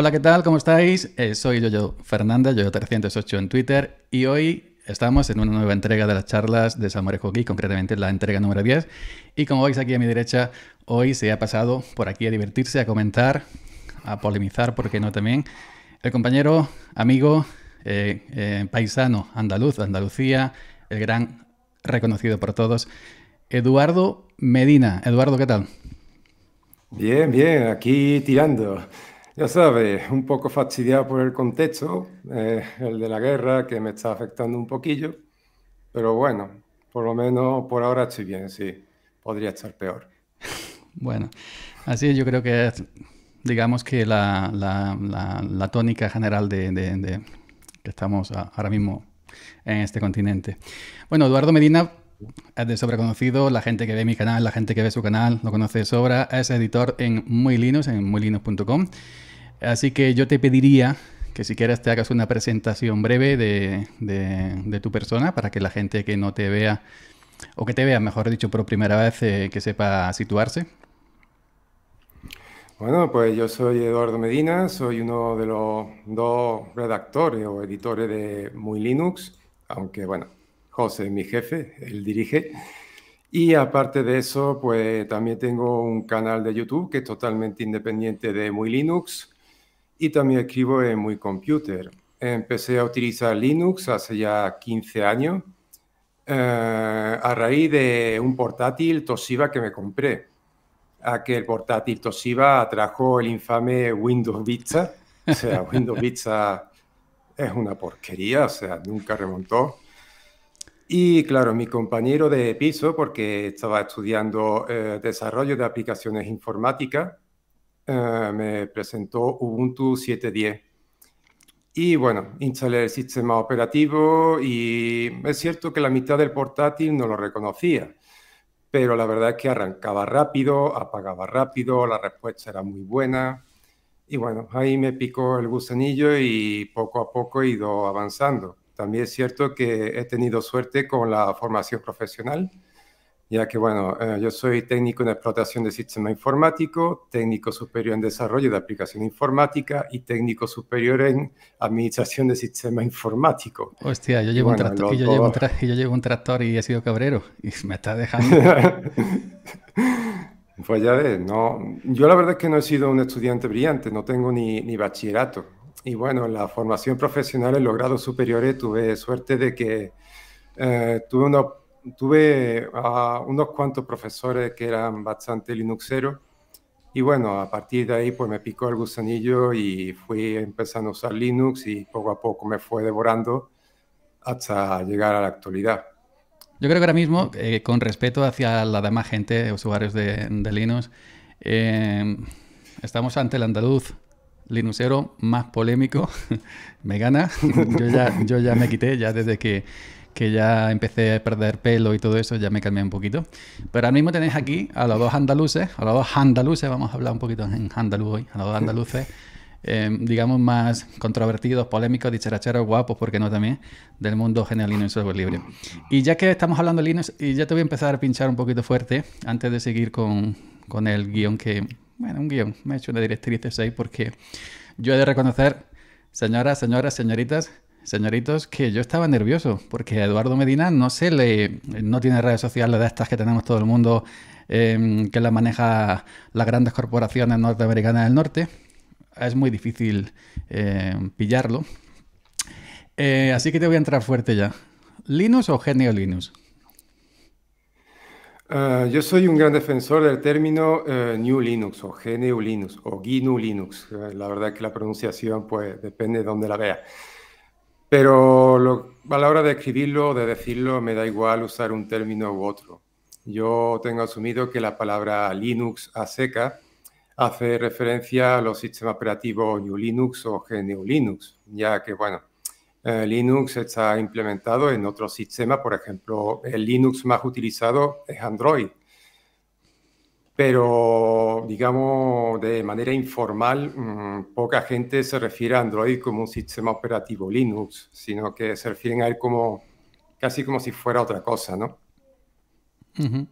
Hola, ¿qué tal? ¿Cómo estáis? Eh, soy Yoyo Fernández, Yoyo308 en Twitter, y hoy estamos en una nueva entrega de las charlas de Samuel Geek, concretamente la entrega número 10. Y como veis aquí a mi derecha, hoy se ha pasado por aquí a divertirse, a comentar, a polemizar, ¿por qué no también? El compañero, amigo, eh, eh, paisano andaluz, Andalucía, el gran reconocido por todos, Eduardo Medina. Eduardo, ¿qué tal? Bien, bien, aquí tirando. Ya sabes, un poco fastidiado por el contexto, eh, el de la guerra que me está afectando un poquillo, pero bueno, por lo menos por ahora estoy bien, sí, podría estar peor. Bueno, así yo creo que es, digamos que la, tónica general de, que estamos ahora mismo en este continente. Bueno, Eduardo Medina es de conocido. la gente que ve mi canal, la gente que ve su canal lo conoce de sobra, es editor en Muy en muylinux.com. Así que yo te pediría que si quieres te hagas una presentación breve de, tu persona para que la gente que no te vea, o que te vea, mejor dicho, por primera vez, eh, que sepa situarse. Bueno, pues yo soy Eduardo Medina, soy uno de los dos redactores o editores de Muy Linux, aunque bueno, José es mi jefe, él dirige. Y aparte de eso, pues también tengo un canal de YouTube que es totalmente independiente de Muy Linux, y también escribo en muy computer. Empecé a utilizar Linux hace ya 15 años eh, a raíz de un portátil Toshiba que me compré. Aquel portátil Toshiba atrajo el infame Windows Vista. O sea, Windows Vista es una porquería, o sea, nunca remontó. Y claro, mi compañero de piso, porque estaba estudiando eh, desarrollo de aplicaciones informáticas, eh, me presentó Ubuntu 7.10. Y bueno, instalé el sistema operativo y es cierto que la mitad del portátil no lo reconocía, pero la verdad es que arrancaba rápido, apagaba rápido, la respuesta era muy buena. Y bueno, ahí me picó el gusanillo y poco a poco he ido avanzando. También es cierto que he tenido suerte con la formación profesional ya que, bueno, eh, yo soy técnico en explotación de sistema informático, técnico superior en desarrollo de aplicación informática y técnico superior en administración de sistema informático. Hostia, yo llevo, un, tractor, yo llevo, un, yo llevo un tractor y he sido cabrero y me está dejando. pues ya ves, no, yo la verdad es que no he sido un estudiante brillante, no tengo ni, ni bachillerato. Y bueno, en la formación profesional en los grados superiores tuve suerte de que eh, tuve una tuve a ah, unos cuantos profesores que eran bastante linuxeros y bueno, a partir de ahí pues me picó el gusanillo y fui empezando a usar Linux y poco a poco me fue devorando hasta llegar a la actualidad. Yo creo que ahora mismo, eh, con respeto hacia la demás gente, usuarios de, Linux, eh, estamos ante el andaluz linuxero más polémico. me gana. yo, ya, yo ya me quité, ya desde que que ya empecé a perder pelo y todo eso, ya me calmé un poquito. Pero ahora mismo tenéis aquí a los dos andaluces, a los dos andaluces, vamos a hablar un poquito en andaluz hoy, a los dos andaluces. Em, digamos, más controvertidos, polémicos, dicharacheros, guapos, porque no también, del mundo generalino Linux software libre. Y ya que estamos hablando de Linux, y ya te voy a empezar a pinchar un poquito fuerte antes de seguir con, con el guión que, bueno, un guión, me he hecho una directriz de 6 porque yo he de reconocer, señoras, señoras, señoritas, señoritos, que yo estaba nervioso, porque Eduardo Medina no se le. no tiene redes sociales de estas que tenemos todo el mundo, em, que las maneja las grandes corporaciones norteamericanas del norte. Es muy difícil em, pillarlo. Eh, así que te voy a entrar fuerte ya. ¿Linux o Genio Linux? Ah, yo soy un gran defensor del término eh, New Linux o GNU Linux o GNU Linux. la verdad que la pronunciación pues depende de donde la vea. Pero a la hora de escribirlo de decirlo, me da igual usar un término u otro. Yo tengo asumido que la palabra Linux a seca hace referencia a los sistemas operativos New Linux o GNU Linux, ya que, bueno, eh, Linux está implementado en otros sistemas, por ejemplo, el Linux más utilizado es Android, pero digamos de manera informal, mm, poca gente se refiere a Android como un sistema operativo Linux, sino que se refieren a él como casi como si fuera otra cosa, ¿no?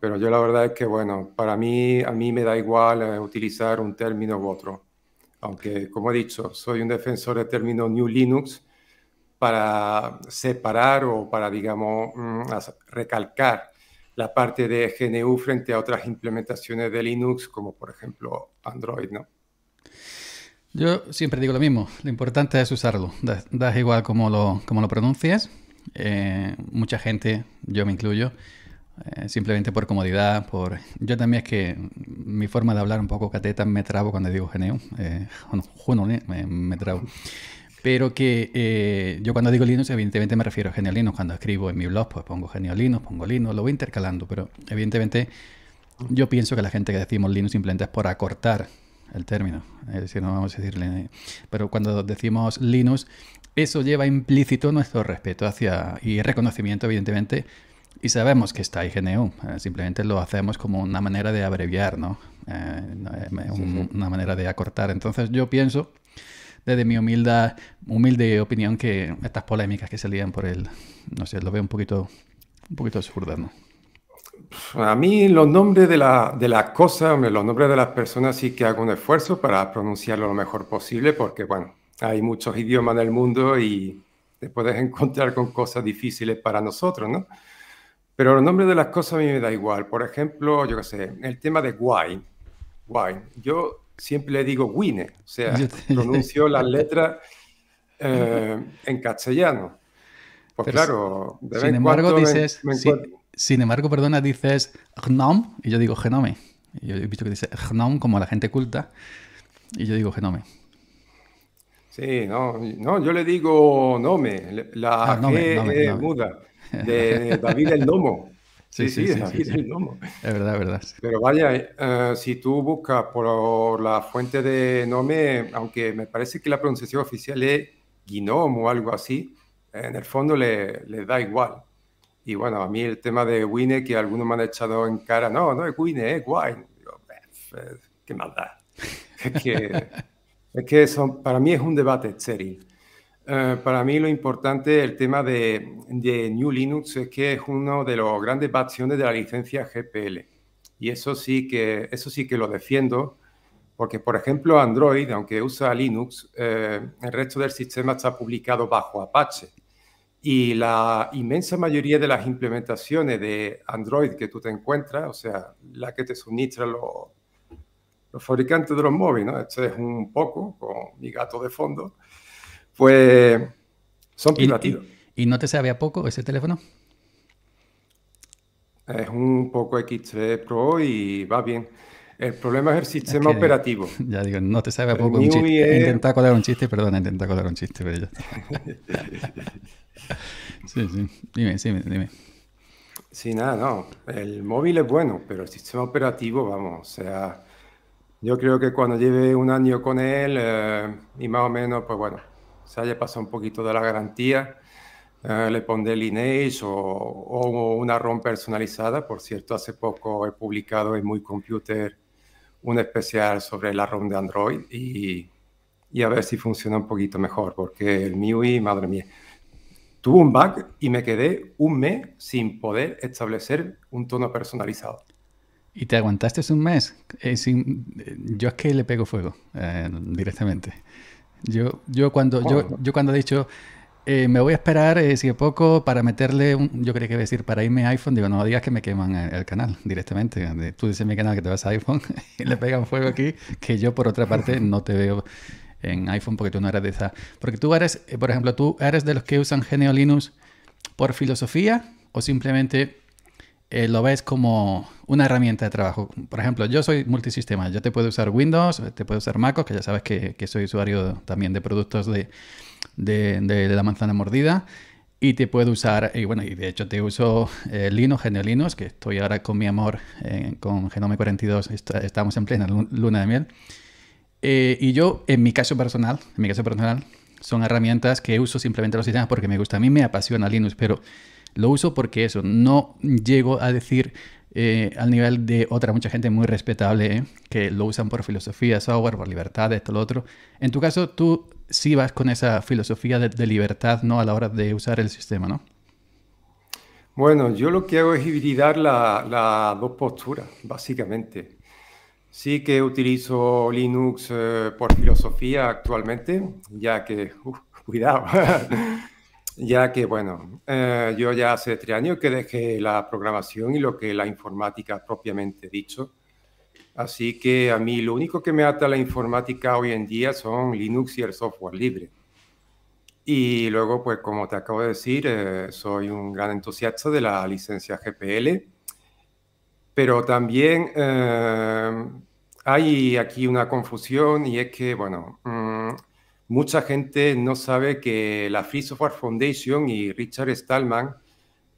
Pero yo la verdad es que, bueno, para mí, a mí me da igual eh, utilizar un término u otro. Aunque, como he dicho, soy un defensor del término New Linux para separar o para, digamos, mm, recalcar la parte de GNU frente a otras implementaciones de Linux, como por ejemplo Android, ¿no? Yo siempre digo lo mismo, lo importante es usarlo, Da igual cómo lo, cómo lo pronuncias, eh, mucha gente, yo me incluyo, eh, simplemente por comodidad, por... Yo también es que mi forma de hablar un poco cateta me trabo cuando digo GNU. eh, me, me trabo pero que eh, yo cuando digo Linux, evidentemente me refiero a Genio Linux. Cuando escribo en mi blog, pues pongo Genio Linux, pongo Linux, lo voy intercalando, pero evidentemente yo pienso que la gente que decimos Linux simplemente es por acortar el término, es decir, no vamos a decir pero cuando decimos Linux, eso lleva implícito nuestro respeto hacia y reconocimiento, evidentemente, y sabemos que está ahí GNU. Eh, simplemente lo hacemos como una manera de abreviar, ¿no? Eh, una manera de acortar. Entonces yo pienso desde mi humilde, humilde opinión que estas polémicas que salían por él, no sé, lo veo un poquito, un poquito absurdo ¿no? A mí los nombres de las de cosas, los nombres de las personas sí que hago un esfuerzo para pronunciarlo lo mejor posible porque, bueno, hay muchos idiomas en el mundo y te puedes encontrar con cosas difíciles para nosotros, ¿no? Pero los nombres de las cosas a mí me da igual. Por ejemplo, yo qué sé, el tema de guay. Guay. Yo siempre le digo Wine, o sea, pronunció las letras eh, en castellano. Pues claro, sin embargo dices, sin, embargo, perdona, dices gnome y yo digo genome. yo he visto que dice gnome como la gente culta y yo digo genome. Sí, no, no yo le digo nome, la ah, G e muda de David el Nomo. Sí, sí, sí, el Es verdad, es verdad. Pero vaya, eh, si tú buscas por la fuente de nombre, aunque me parece que la pronunciación oficial es Gnome o algo así, en el fondo le, le da igual. Y bueno, a mí el tema de Wine, que algunos me han echado en cara, no, no es Wine, es Wine. Eh, qué maldad. Es que, es que para mí es un debate serio. Eh, para mí lo importante, el tema de, New Linux es que es uno de los grandes bastiones de la licencia GPL. Y eso sí que, eso sí que lo defiendo, porque por ejemplo Android, aunque usa Linux, eh, el resto del sistema está publicado bajo Apache. Y la inmensa mayoría de las implementaciones de Android que tú te encuentras, o sea, la que te suministra los, fabricantes de los móviles, ¿no? Este es un poco, mi gato de fondo, pues son privativos. ¿Y, no te sabía poco ese teléfono? Es un poco X3 Pro y va bien. El problema es el sistema operativo. Ya digo, no te sabe a poco un chiste. Intenta colar un chiste, perdona, intenta colar un chiste, pero ya sí, sí. Dime, sí, dime. Sí, nada, no. El móvil es bueno, pero el sistema operativo, vamos, o sea, yo creo que cuando lleve un año con él eh, y más o menos, pues bueno, se haya pasado un poquito de la garantía. Eh, le pondré Lineage o, o, una ROM personalizada. Por cierto, hace poco he publicado en Muy Computer un especial sobre la ROM de Android y, a ver si funciona un poquito mejor, porque el MIUI, madre mía, tuvo un bug y me quedé un mes sin poder establecer un tono personalizado. ¿Y te aguantaste un mes? Eh, eh, yo es que le pego fuego directamente. Yo, yo, cuando, yo, oh. yo cuando he dicho, eh, me voy a esperar eh, si poco para meterle, un, yo creo que iba a decir, para irme a iPhone, digo, no digas que me queman el, canal directamente. tú dices en mi canal que te vas a iPhone y le pegan fuego aquí, que yo por otra parte no te veo en iPhone porque tú no eres de esa. Porque tú eres, eh, por ejemplo, tú eres de los que usan Geneo Linux por filosofía o simplemente eh, lo ves como una herramienta de trabajo. Por ejemplo, yo soy multisistema, yo te puedo usar Windows, te puedo usar MacOS, que ya sabes que, soy usuario también de productos de, la manzana mordida. Y te puedo usar, y bueno, y de hecho te uso eh, Linux, que estoy ahora con mi amor, eh, con Genome 42, estamos en plena luna de miel. Eh, y yo, en mi caso personal, en mi caso personal, son herramientas que uso simplemente los sistemas porque me gusta. A mí me apasiona Linux, pero lo uso porque eso, no llego a decir eh, al nivel de otra mucha gente muy respetable, eh, que lo usan por filosofía, software, por libertad, esto, lo otro. En tu caso, tú sí vas con esa filosofía de, libertad, ¿no? A la hora de usar el sistema, ¿no? Bueno, yo lo que hago es hibridar las dos posturas, básicamente. Sí que utilizo Linux eh, por filosofía actualmente, ya que, uf, cuidado, ya que, bueno, eh, yo ya hace tres años que dejé la programación y lo que es la informática propiamente dicho. Así que a mí lo único que me ata a la informática hoy en día son Linux y el software libre. Y luego, pues como te acabo de decir, eh, soy un gran entusiasta de la licencia GPL, pero también eh, hay aquí una confusión y es que, bueno, mm, mucha gente no sabe que la Free Software Foundation y Richard Stallman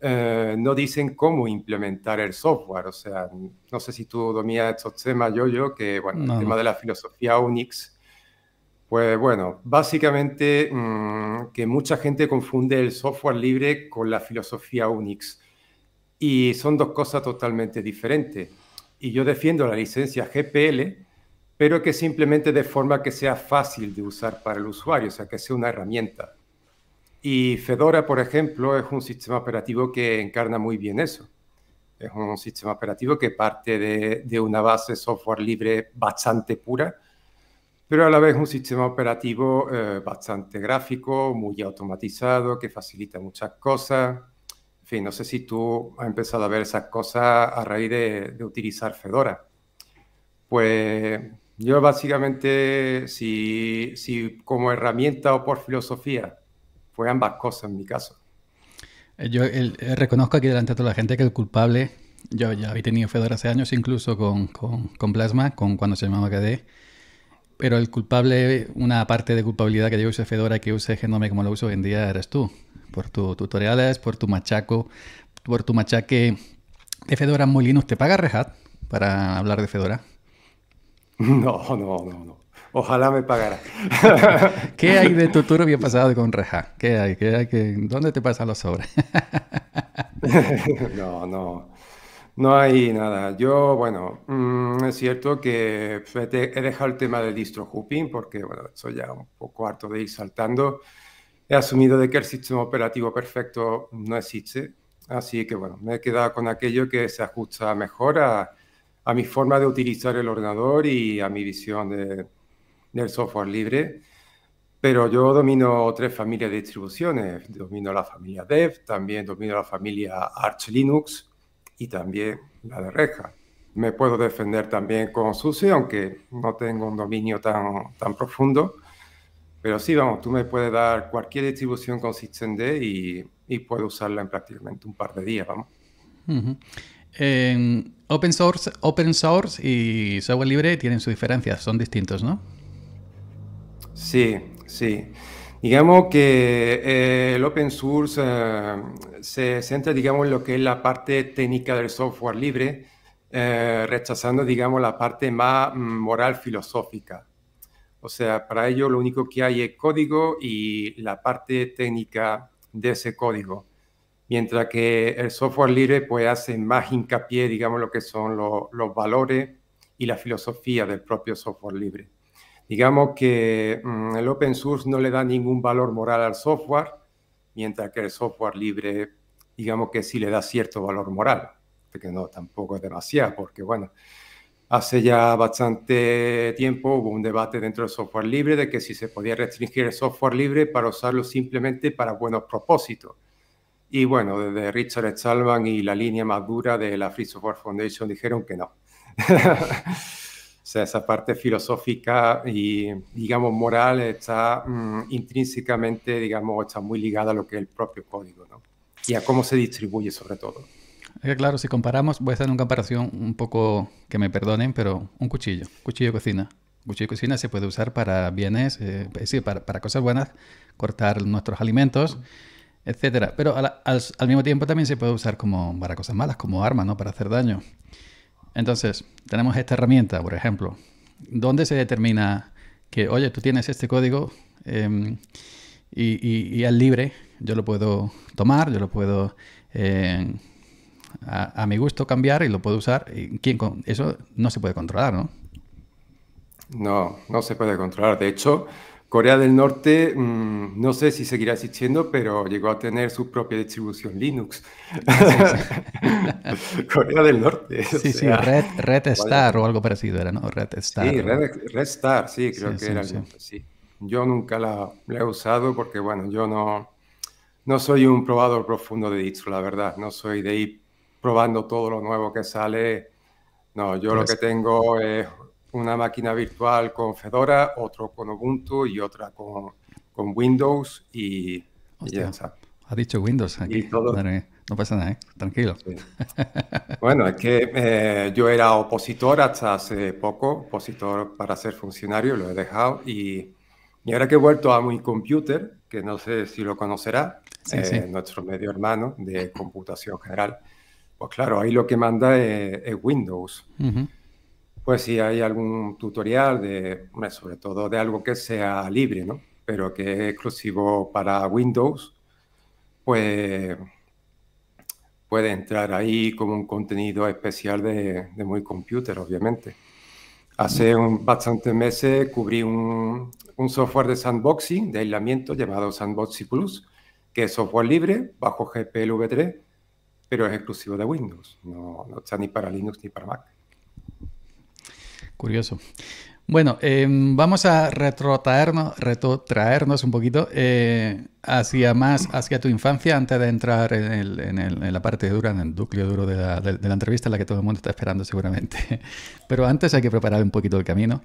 eh, no dicen cómo implementar el software. O sea, no sé si tú dominas estos temas, yo, yo, que bueno, el tema de la filosofía Unix. Pues bueno, básicamente mm, que mucha gente confunde el software libre con la filosofía Unix y son dos cosas totalmente diferentes. Y yo defiendo la licencia GPL, pero que simplemente de forma que sea fácil de usar para el usuario, o sea, que sea una herramienta. Y Fedora, por ejemplo, es un sistema operativo que encarna muy bien eso. Es un sistema operativo que parte de, una base software libre bastante pura, pero a la vez un sistema operativo eh, bastante gráfico, muy automatizado, que facilita muchas cosas. En fin, no sé si tú has empezado a ver esas cosas a raíz de, de utilizar Fedora. Pues yo básicamente, si, como herramienta o por filosofía, fue ambas cosas en mi caso. Eh, yo eh, reconozco aquí delante de toda la gente que el culpable, yo ya había tenido Fedora hace años, incluso con, Plasma, con cuando se llamaba KDE, pero el culpable, una parte de culpabilidad que yo use Fedora, que use Genome como lo uso hoy en día, eres tú, por tus tutoriales, por tu machaco, por tu machaque de Fedora Molinos ¿Te paga Rehat para hablar de Fedora? No, no, no, no. Ojalá me pagara. ¿Qué hay de tu bien pasado con Reja? ¿Qué hay? ¿Qué hay? Que... ¿Dónde te pasan los sobres? no, no. No hay nada. Yo, bueno, mm, es cierto que pues, he dejado el tema del distro hooping porque, bueno, soy ya un poco harto de ir saltando. He asumido de que el sistema operativo perfecto no existe. Así que, bueno, me he quedado con aquello que se ajusta mejor a, a mi forma de utilizar el ordenador y a mi visión de, del software libre. Pero yo domino tres familias de distribuciones. Domino la familia Dev, también domino la familia Arch Linux y también la de reja Me puedo defender también con SUSE, aunque no tengo un dominio tan, tan profundo. Pero sí, vamos, tú me puedes dar cualquier distribución consistente y, y puedo usarla en prácticamente un par de días, vamos open, source, open source y software libre tienen sus diferencias, son distintos, ¿no? Sí, sí. Digamos que eh, el open source eh, se centra, digamos, en lo que es la parte técnica del software libre, eh, rechazando, digamos, la parte más mm, moral filosófica. O sea, para ello lo único que hay es código y la parte técnica de ese código mientras que el software libre pues hace más hincapié, digamos, lo que son los valores y la filosofía del propio software libre. Digamos que mm, el open source no le da ningún valor moral al software, mientras que el software libre, digamos que sí le da cierto valor moral, que no tampoco es demasiado, porque bueno, hace ya bastante tiempo hubo un debate dentro del software libre de que si se podía restringir el software libre para usarlo simplemente para buenos propósitos y bueno, desde Richard Stallman y la línea más dura de la Free Software Foundation dijeron que no. o sea, esa parte filosófica y, digamos, moral está mm, intrínsecamente, digamos, está muy ligada a lo que es el propio código, ¿no? Y a cómo se distribuye sobre todo. Claro, si comparamos, voy a hacer una comparación un poco, que me perdonen, pero un cuchillo, cuchillo de cocina. Cuchillo de cocina se puede usar para bienes, eh, para, cosas buenas, cortar nuestros alimentos etcétera. Pero al, mismo tiempo también se puede usar como para cosas malas, como arma, ¿no? Para hacer daño. Entonces, tenemos esta herramienta, por ejemplo. ¿Dónde se determina que, oye, tú tienes este código em, y, y, libre yo lo puedo tomar, yo lo puedo em, a, mi gusto cambiar y lo puedo usar? eso no se puede controlar, ¿no? No, no se puede controlar. De hecho, Corea del Norte, mm, no sé si seguirá existiendo, pero llegó a tener su propia distribución Linux. Corea del Norte. Sí, sí, Red, Star o algo parecido era, ¿no? Red Star. Sí, Red, Star, sí, creo que era. Sí. sí. Yo nunca la, he usado porque, bueno, yo no, no soy un probador profundo de distro, la verdad. No soy de ir probando todo lo nuevo que sale. No, yo lo pues que tengo es una máquina virtual con Fedora, otro con Ubuntu y otra con, Windows y, ya Ha dicho Windows aquí. No pasa nada, ¿eh? tranquilo. Bueno, es que eh, yo era opositor hasta hace poco, opositor para ser funcionario, lo he dejado. Y, ahora que he vuelto a mi computer, que no sé si lo conocerá, eh, nuestro medio hermano de computación general, pues claro, ahí lo que manda es, Windows pues si hay algún tutorial de, sobre todo de algo que sea libre, ¿no? Pero que es exclusivo para Windows, pues puede entrar ahí como un contenido especial de, muy computer, obviamente. Hace mm. un, bastantes meses cubrí un, software de sandboxing, de aislamiento, llamado Sandboxy Plus, que es software libre bajo GPL v3, pero es exclusivo de Windows, no, no está ni para Linux ni para Mac. Curioso. Bueno, em, vamos a retrotraernos, retrotraernos un poquito eh, hacia más, hacia tu infancia, antes de entrar en, la parte dura, en el núcleo duro de la, entrevista en la, que todo el mundo está esperando seguramente. Pero antes hay que preparar un poquito el camino.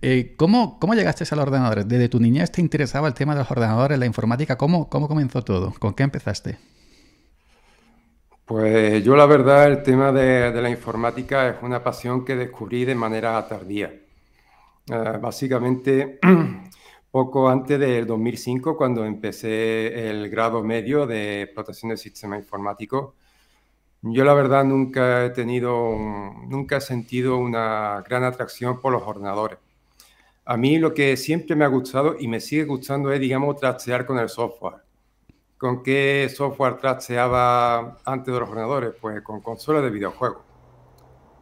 Eh, ¿cómo, llegaste a los ordenadores? ¿Desde tu niñez te interesaba el tema de los ordenadores, la informática? cómo comenzó todo? ¿Con qué empezaste? Pues yo la verdad el tema de, la informática es una pasión que descubrí de manera tardía. Eh, básicamente poco antes del 2005 cuando empecé el grado medio de explotación del sistema informático. Yo la verdad nunca he tenido, nunca he sentido una gran atracción por los ordenadores. A mí lo que siempre me ha gustado y me sigue gustando es, digamos, trastear con el software. ¿Con qué software trasteaba antes de los ordenadores? Pues con consolas de videojuegos.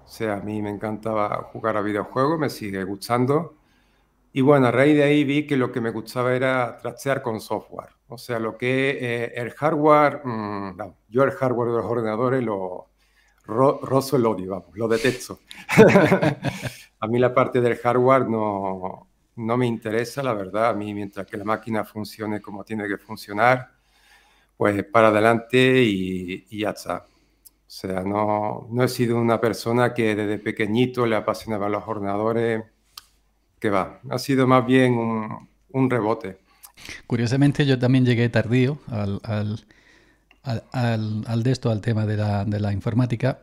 O sea, a mí me encantaba jugar a videojuegos, me sigue gustando. Y bueno, a raíz de ahí vi que lo que me gustaba era trastear con software. O sea, lo que eh, el hardware, mm, yo el hardware de los ordenadores lo rozo el odio, vamos, lo detesto. a mí la parte del hardware no, no me interesa, la verdad. A mí mientras que la máquina funcione como tiene que funcionar, pues para adelante y, ya está. O sea, no, no, he sido una persona que desde pequeñito le apasionaba los ordenadores, que va, ha sido más bien un, un rebote. Curiosamente yo también llegué tardío al, al, al, al de esto, al tema de la, de la informática,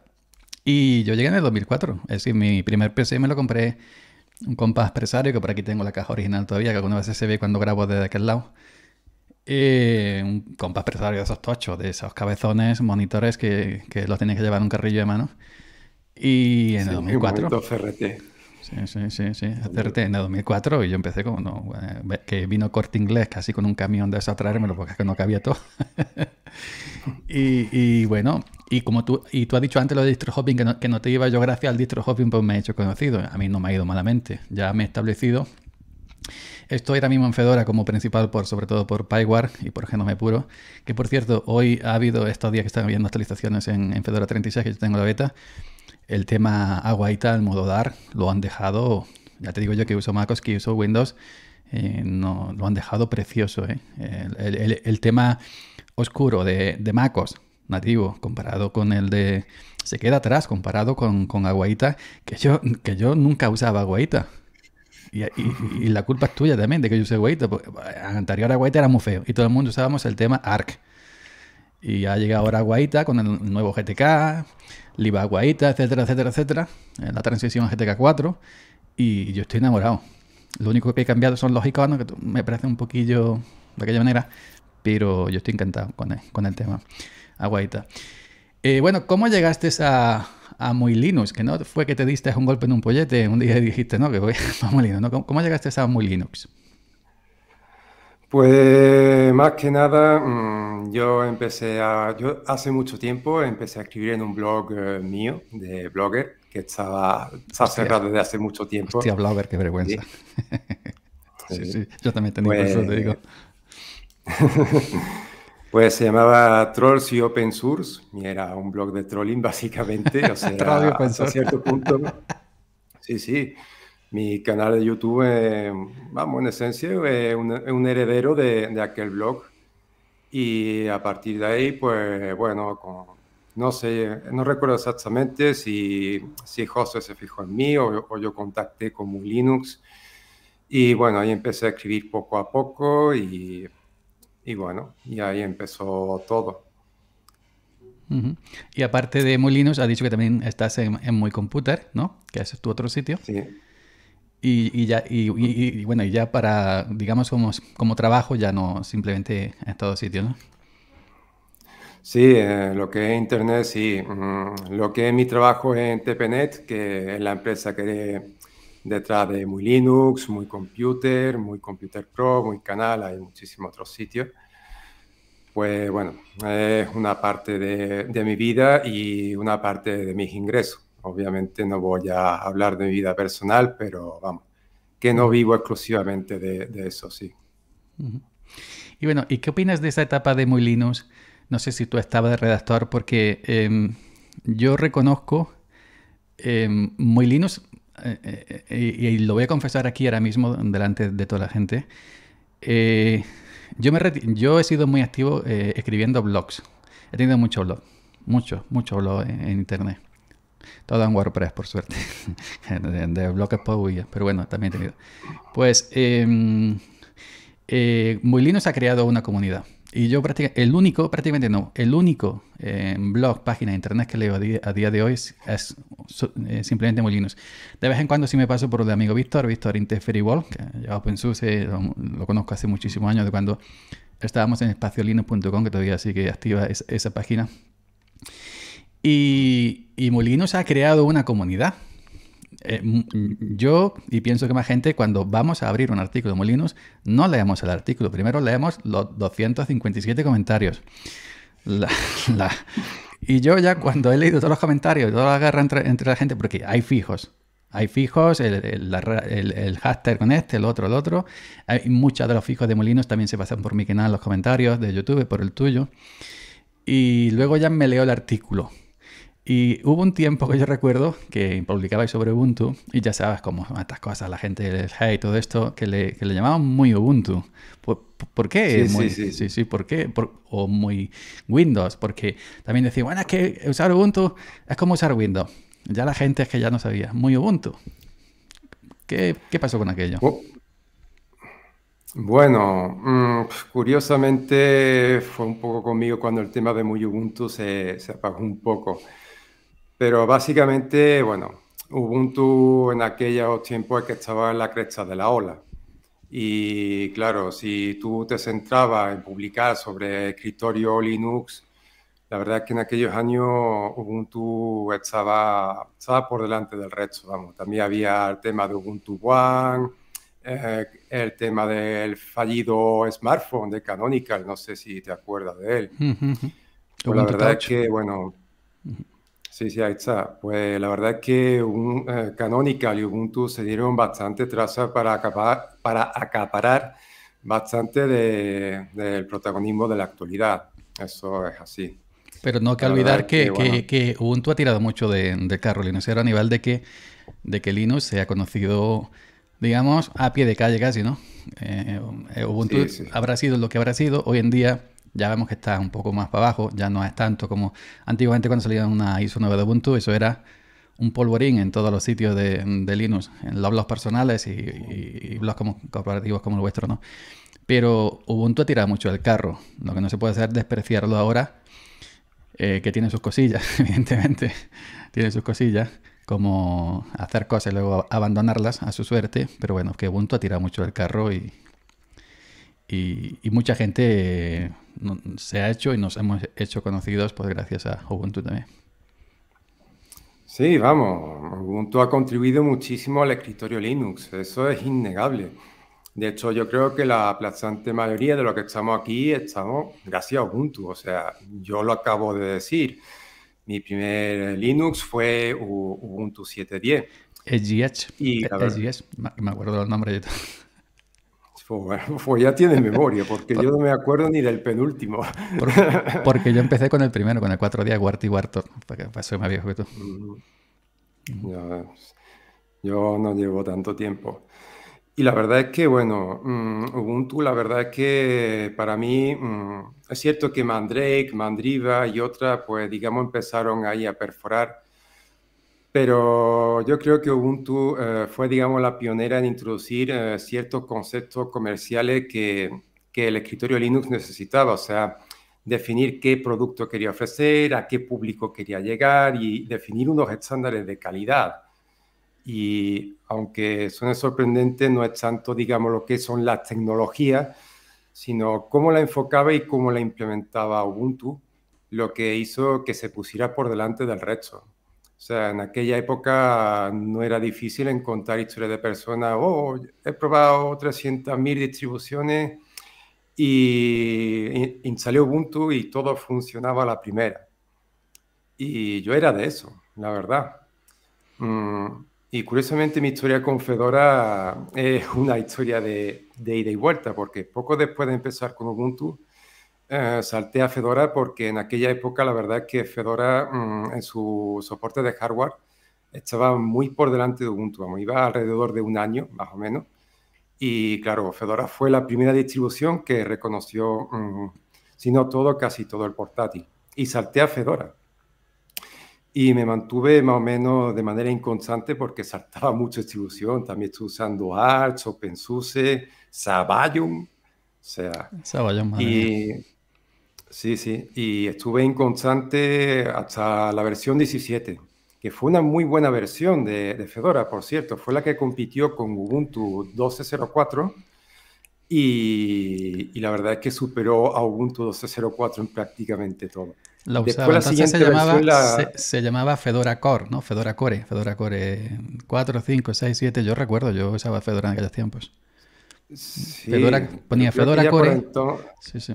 y yo llegué en el 2004, es decir, mi primer PC me lo compré un compás presario, que por aquí tengo la caja original todavía, que alguna vez se ve cuando grabo desde aquel lado. Eh, un compás de esos tochos, de esos cabezones, monitores que, los tienes que llevar en un carrillo de mano. Y en el 2004... Sí, sí, sí, sí. en el 2004 y yo empecé como eh, que vino corte inglés casi con un camión de eso a traérmelo porque es que no cabía todo. y, bueno, y como tú, y tú has dicho antes lo de distro hopping, que no, que no te iba yo gracias al distro hopping pues me he hecho conocido. A mí no me ha ido malamente. Ya me he establecido Estoy ahora mismo en Fedora como principal, por, sobre todo por PyWare y por Genome Puro. Que por cierto, hoy ha habido, estos días que están habiendo actualizaciones en, Fedora 36, que yo tengo la beta, el tema Aguaita, el modo DAR, lo han dejado, ya te digo yo que uso MacOS, que uso Windows, eh, no, lo han dejado precioso. Eh. El, tema oscuro de, MacOS nativo comparado con el de... Se queda atrás comparado con, con Aguaita, que yo, que yo nunca usaba Aguaita. Y, la culpa es tuya también de que yo usé Guaita, porque eh, anterior a Guaita era muy feo y todo el mundo usábamos el tema ARC. Y ha llegado ahora Guaita con el nuevo GTK, Liba Guaita, etcétera, etcétera, etcétera, eh, la transición a GTK 4 y yo estoy enamorado. Lo único que he cambiado son los iconos, que me parece un poquillo de aquella manera, pero yo estoy encantado con el, tema Aguaita. Eh, bueno, ¿cómo llegaste a, a muy Linux, que no fue que te diste un golpe en un pollete un día y dijiste, no, que voy a muy Linux. ¿no? ¿Cómo, llegaste a muy Linux? Pues más que nada, mm, yo empecé a. Yo hace mucho tiempo empecé a escribir en un blog eh, mío de Blogger, que estaba, cerrado desde hace mucho tiempo. Hostia, Blogger, qué vergüenza. Sí, sí, yo también tenía eso, te digo. Pues se llamaba Trolls y Open Source y era un blog de trolling básicamente, o sea, a cierto punto. Sí, sí. Mi canal de YouTube, eh, vamos, en esencia, es eh, un, heredero de, aquel blog. Y a partir de ahí, pues bueno, no sé, no recuerdo exactamente si, si José se fijó en mí o, yo contacté con Mulinux Linux. Y bueno, ahí empecé a escribir poco a poco y y bueno, y ahí empezó todo. Y aparte de Molinos, has dicho que también estás en, Muy Computer, ¿no? Que es tu otro sitio. Sí. Y, ya, y, bueno, y ya para, digamos, como, como trabajo, ya no simplemente en todo sitio, ¿no? Sí, eh, lo que es Internet, sí. Mm, lo que es mi trabajo en TPNet, que es la empresa que detrás de muy Linux, muy Computer, muy Computer Pro, muy Canal, hay muchísimos otros sitios. Pues bueno, es una parte de, de mi vida y una parte de mis ingresos. Obviamente no voy a hablar de mi vida personal, pero vamos, que no vivo exclusivamente de, de eso, sí. Y bueno, ¿y qué opinas de esa etapa de muy Linux? No sé si tú estabas de redactor, porque em, yo reconozco eh, muy Linux eh, eh, eh, y lo voy a confesar aquí ahora mismo delante de toda la gente, yo, he sido muy activo escribiendo blogs. He tenido muchos blogs, muchos, muchos blogs en, internet. Todo en WordPress, por suerte. de, blogs pero bueno, también he tenido. Pues, em, Muy Linux ha creado una comunidad. Y yo prácticamente, el único, prácticamente no, el único eh, blog, página de internet que leo a día, de hoy es, simplemente Molinos. De vez en cuando sí me paso por el amigo Víctor, Víctor InterferiWall, que ya OpenSUSE eh, lo, conozco hace muchísimos años, de cuando estábamos en espaciolinos.com, que todavía sí que activa esa página. Y, y Molinos ha creado una comunidad eh, yo y pienso que más gente, cuando vamos a abrir un artículo de Molinos, no leemos el artículo, primero leemos los 257 comentarios. y yo ya cuando he leído todos los comentarios, toda la guerra entre, entre la gente, porque hay fijos, hay fijos, el, hashtag con este, el otro, el otro. Hay muchos de los fijos de Molinos también se pasan por mi canal, los comentarios de YouTube, por el tuyo. Y luego ya me leo el artículo. Y hubo un tiempo que yo recuerdo que publicabais sobre Ubuntu, y ya sabes cómo estas cosas, la gente del y todo esto, que le, llamaban muy Ubuntu. ¿Por, qué? Sí, sí, sí. sí, ¿por qué? o muy Windows, porque también decían, bueno, es que usar Ubuntu es como usar Windows. Ya la gente es que ya no sabía, muy Ubuntu. ¿Qué, pasó con aquello? Bueno, mm, pues curiosamente fue un poco conmigo cuando el tema de muy Ubuntu se, se apagó un poco. Pero básicamente, bueno, Ubuntu en aquellos tiempos que estaba en la cresta de la ola. Y claro, si tú te centrabas en publicar sobre escritorio Linux, la verdad es que en aquellos años Ubuntu estaba, estaba por delante del resto. Vamos. También había el tema de Ubuntu One, eh, el tema del fallido smartphone de Canonical, no sé si te acuerdas de él. Pues la verdad es que, bueno, Sí, sí, ahí está. Pues la verdad es que un, eh, Canonical y Ubuntu se dieron bastante traza para acaparar, para acaparar bastante del protagonismo de la actualidad. Eso es así. Pero no hay que olvidar que, Ubuntu ha tirado mucho de, de carro era a nivel de que, de que Linux se ha conocido, digamos, a pie de calle casi, ¿no? Eh, eh, Ubuntu habrá sido lo que habrá sido. Hoy en día ya vemos que está un poco más para abajo, ya no es tanto como antiguamente cuando salía una ISO 9 de Ubuntu, eso era un polvorín en todos los sitios de, Linux, en los blogs personales y, blogs como, corporativos como el vuestro, ¿no? Pero Ubuntu ha tirado mucho el carro, lo que no se puede hacer es despreciarlo ahora, eh, que tiene sus cosillas, evidentemente, tiene sus cosillas, como hacer cosas y luego abandonarlas a su suerte, pero bueno, que Ubuntu ha tirado mucho el carro y, y, mucha gente se ha hecho y nos hemos hecho conocidos pues gracias a Ubuntu también. Sí, vamos, Ubuntu ha contribuido muchísimo al escritorio Linux, eso es innegable. De hecho, yo creo que la aplastante mayoría de los que estamos aquí estamos gracias a Ubuntu. O sea, yo lo acabo de decir. Mi primer Linux fue Ubuntu 7.10. SGH. Y, me acuerdo de nombre. Pues, pues ya tiene memoria, porque yo no me acuerdo ni del penúltimo. porque yo empecé con el primero, con el cuatro días y Guarto, porque soy más viejo que tú. Yo, yo no llevo tanto tiempo. Y la verdad es que, bueno, mm, Ubuntu, la verdad es que para mí mm, es cierto que Mandrake, Mandriva y otras, pues digamos, empezaron ahí a perforar pero yo creo que Ubuntu eh, fue, digamos, la pionera en introducir eh, ciertos conceptos comerciales que, que, el escritorio Linux necesitaba, o sea, definir qué producto quería ofrecer, a qué público quería llegar y definir unos estándares de calidad. Y aunque suene sorprendente, no es tanto, digamos, lo que son las tecnologías, sino cómo la enfocaba y cómo la implementaba Ubuntu, lo que hizo que se pusiera por delante del resto. O sea, en aquella época no era difícil encontrar historias de personas, oh, he probado 300.000 distribuciones y, salió Ubuntu y todo funcionaba a la primera. Y yo era de eso, la verdad. Mm, y curiosamente mi historia con Fedora es una historia de ida y vuelta, porque poco después de empezar con Ubuntu, eh, salté a Fedora porque en aquella época la verdad es que Fedora mm, en su soporte de hardware estaba muy por delante de Ubuntu, iba alrededor de un año más o menos. Y claro, Fedora fue la primera distribución que reconoció, sino mm, si no todo, casi todo el portátil. Y salté a Fedora. Y me mantuve más o menos de manera inconstante porque saltaba mucha distribución. También estuve usando Arch, OpenSUSE, Savallum. O sea, Zavallum, y, Sí, sí, y estuve inconstante hasta la versión 17, que fue una muy buena versión de, Fedora, por cierto, fue la que compitió con Ubuntu 12.04 y, y, la verdad es que superó a Ubuntu 12.04 en prácticamente todo. La usaba. se, llamaba, se, llamaba Fedora Core, ¿no? Fedora Core, Fedora Core 4, 5, 6, 7, yo recuerdo, yo usaba Fedora en aquellos tiempos. Sí, Fedora, ponía Fedora Core. Sí, sí.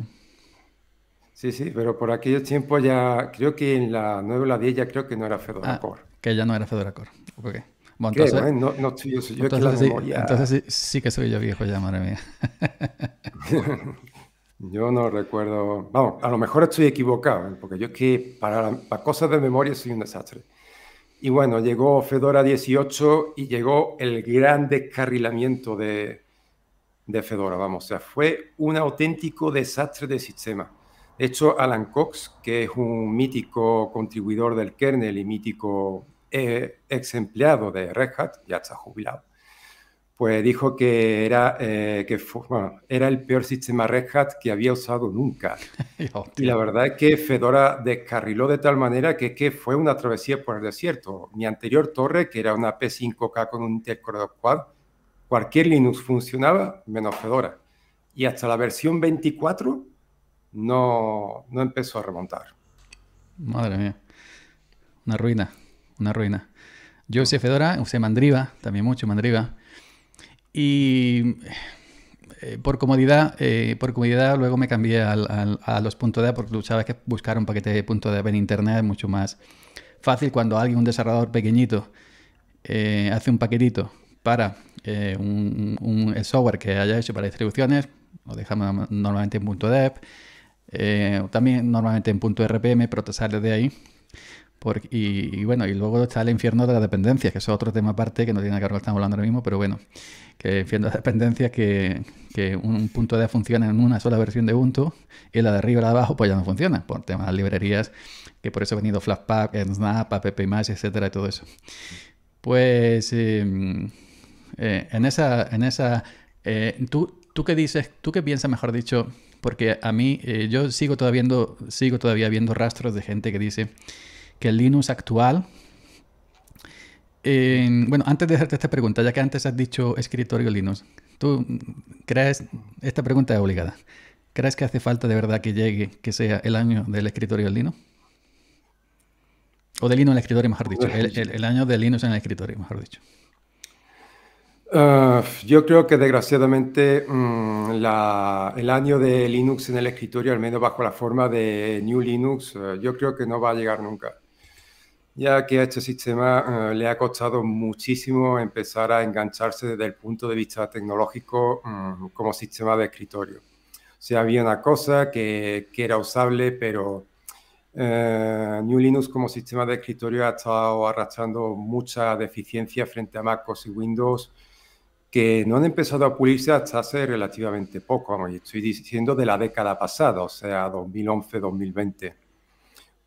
Sí, sí, pero por aquellos tiempos ya, creo que en la 9 o la 10 ya creo que no era Fedora ah, Core. Que ya no era Fedora Core. Ok. Bueno, entonces, ¿eh? no, no yo, soy yo entonces, sí, entonces sí, que soy yo viejo ya, madre mía. yo no recuerdo, vamos, a lo mejor estoy equivocado, ¿eh? porque yo es que para, para cosas de memoria soy un desastre. Y bueno, llegó Fedora 18 y llegó el gran descarrilamiento de, de Fedora, vamos, o sea, fue un auténtico desastre de sistema hecho, Alan Cox, que es un mítico contribuidor del kernel y mítico eh, ex empleado de Red Hat, ya está jubilado, pues dijo que era, eh, que era el peor sistema Red Hat que había usado nunca. Oh, y la verdad es que Fedora descarriló de tal manera que, que fue una travesía por el desierto. Mi anterior torre, que era una P5K con un Intel Core Quad, cualquier Linux funcionaba menos Fedora. Y hasta la versión 24 no, no empezó a remontar. Madre mía. Una ruina, una ruina. Yo usé Fedora, usé Mandriva, también mucho Mandriva. Y eh, por comodidad, eh, por comodidad luego me cambié a los puntos de porque sabes que buscar un paquete de punto en internet es mucho más fácil cuando alguien, un desarrollador pequeñito, eh, hace un paquetito para un, software que haya hecho para distribuciones, lo dejamos normalmente en punto .dev, eh, también normalmente en punto .rpm, pero te sale de ahí. y, bueno, y luego está el infierno de las dependencias, que es otro tema aparte que no tiene que ver con lo que estamos hablando ahora mismo, pero bueno, que el infierno de las dependencias, que, un punto de funciona en una sola versión de Ubuntu y la de arriba y la de abajo pues ya no funciona, por temas de librerías, que por eso ha venido Flashpack, Snap, más etcétera, y todo eso. Pues eh, eh, en esa... En esa ¿tú, ¿Tú qué dices? ¿Tú qué piensas, mejor dicho, porque a mí eh, yo sigo todavía, viendo, sigo todavía viendo rastros de gente que dice que el Linux actual... bueno, antes de hacerte esta pregunta, ya que antes has dicho escritorio Linux, ¿tú crees, esta pregunta es obligada, ¿crees que hace falta de verdad que llegue, que sea el año del escritorio Linux? O del Linux en el escritorio, mejor dicho, el, el año de Linux en el escritorio, mejor dicho. Ah, yo creo que desgraciadamente mm, el año de Linux en el escritorio, al menos bajo la forma de New Linux, eh, yo creo que no va a llegar nunca, ya que a este sistema eh, le ha costado muchísimo empezar a engancharse desde el punto de vista tecnológico mm, como sistema de escritorio. O sea, había una cosa que, que era usable, pero eh, New Linux como sistema de escritorio ha estado arrastrando mucha deficiencia frente a MacOS y Windows que no han empezado a pulirse hasta hace relativamente poco, estoy diciendo de la década pasada, o sea, 2011-2020.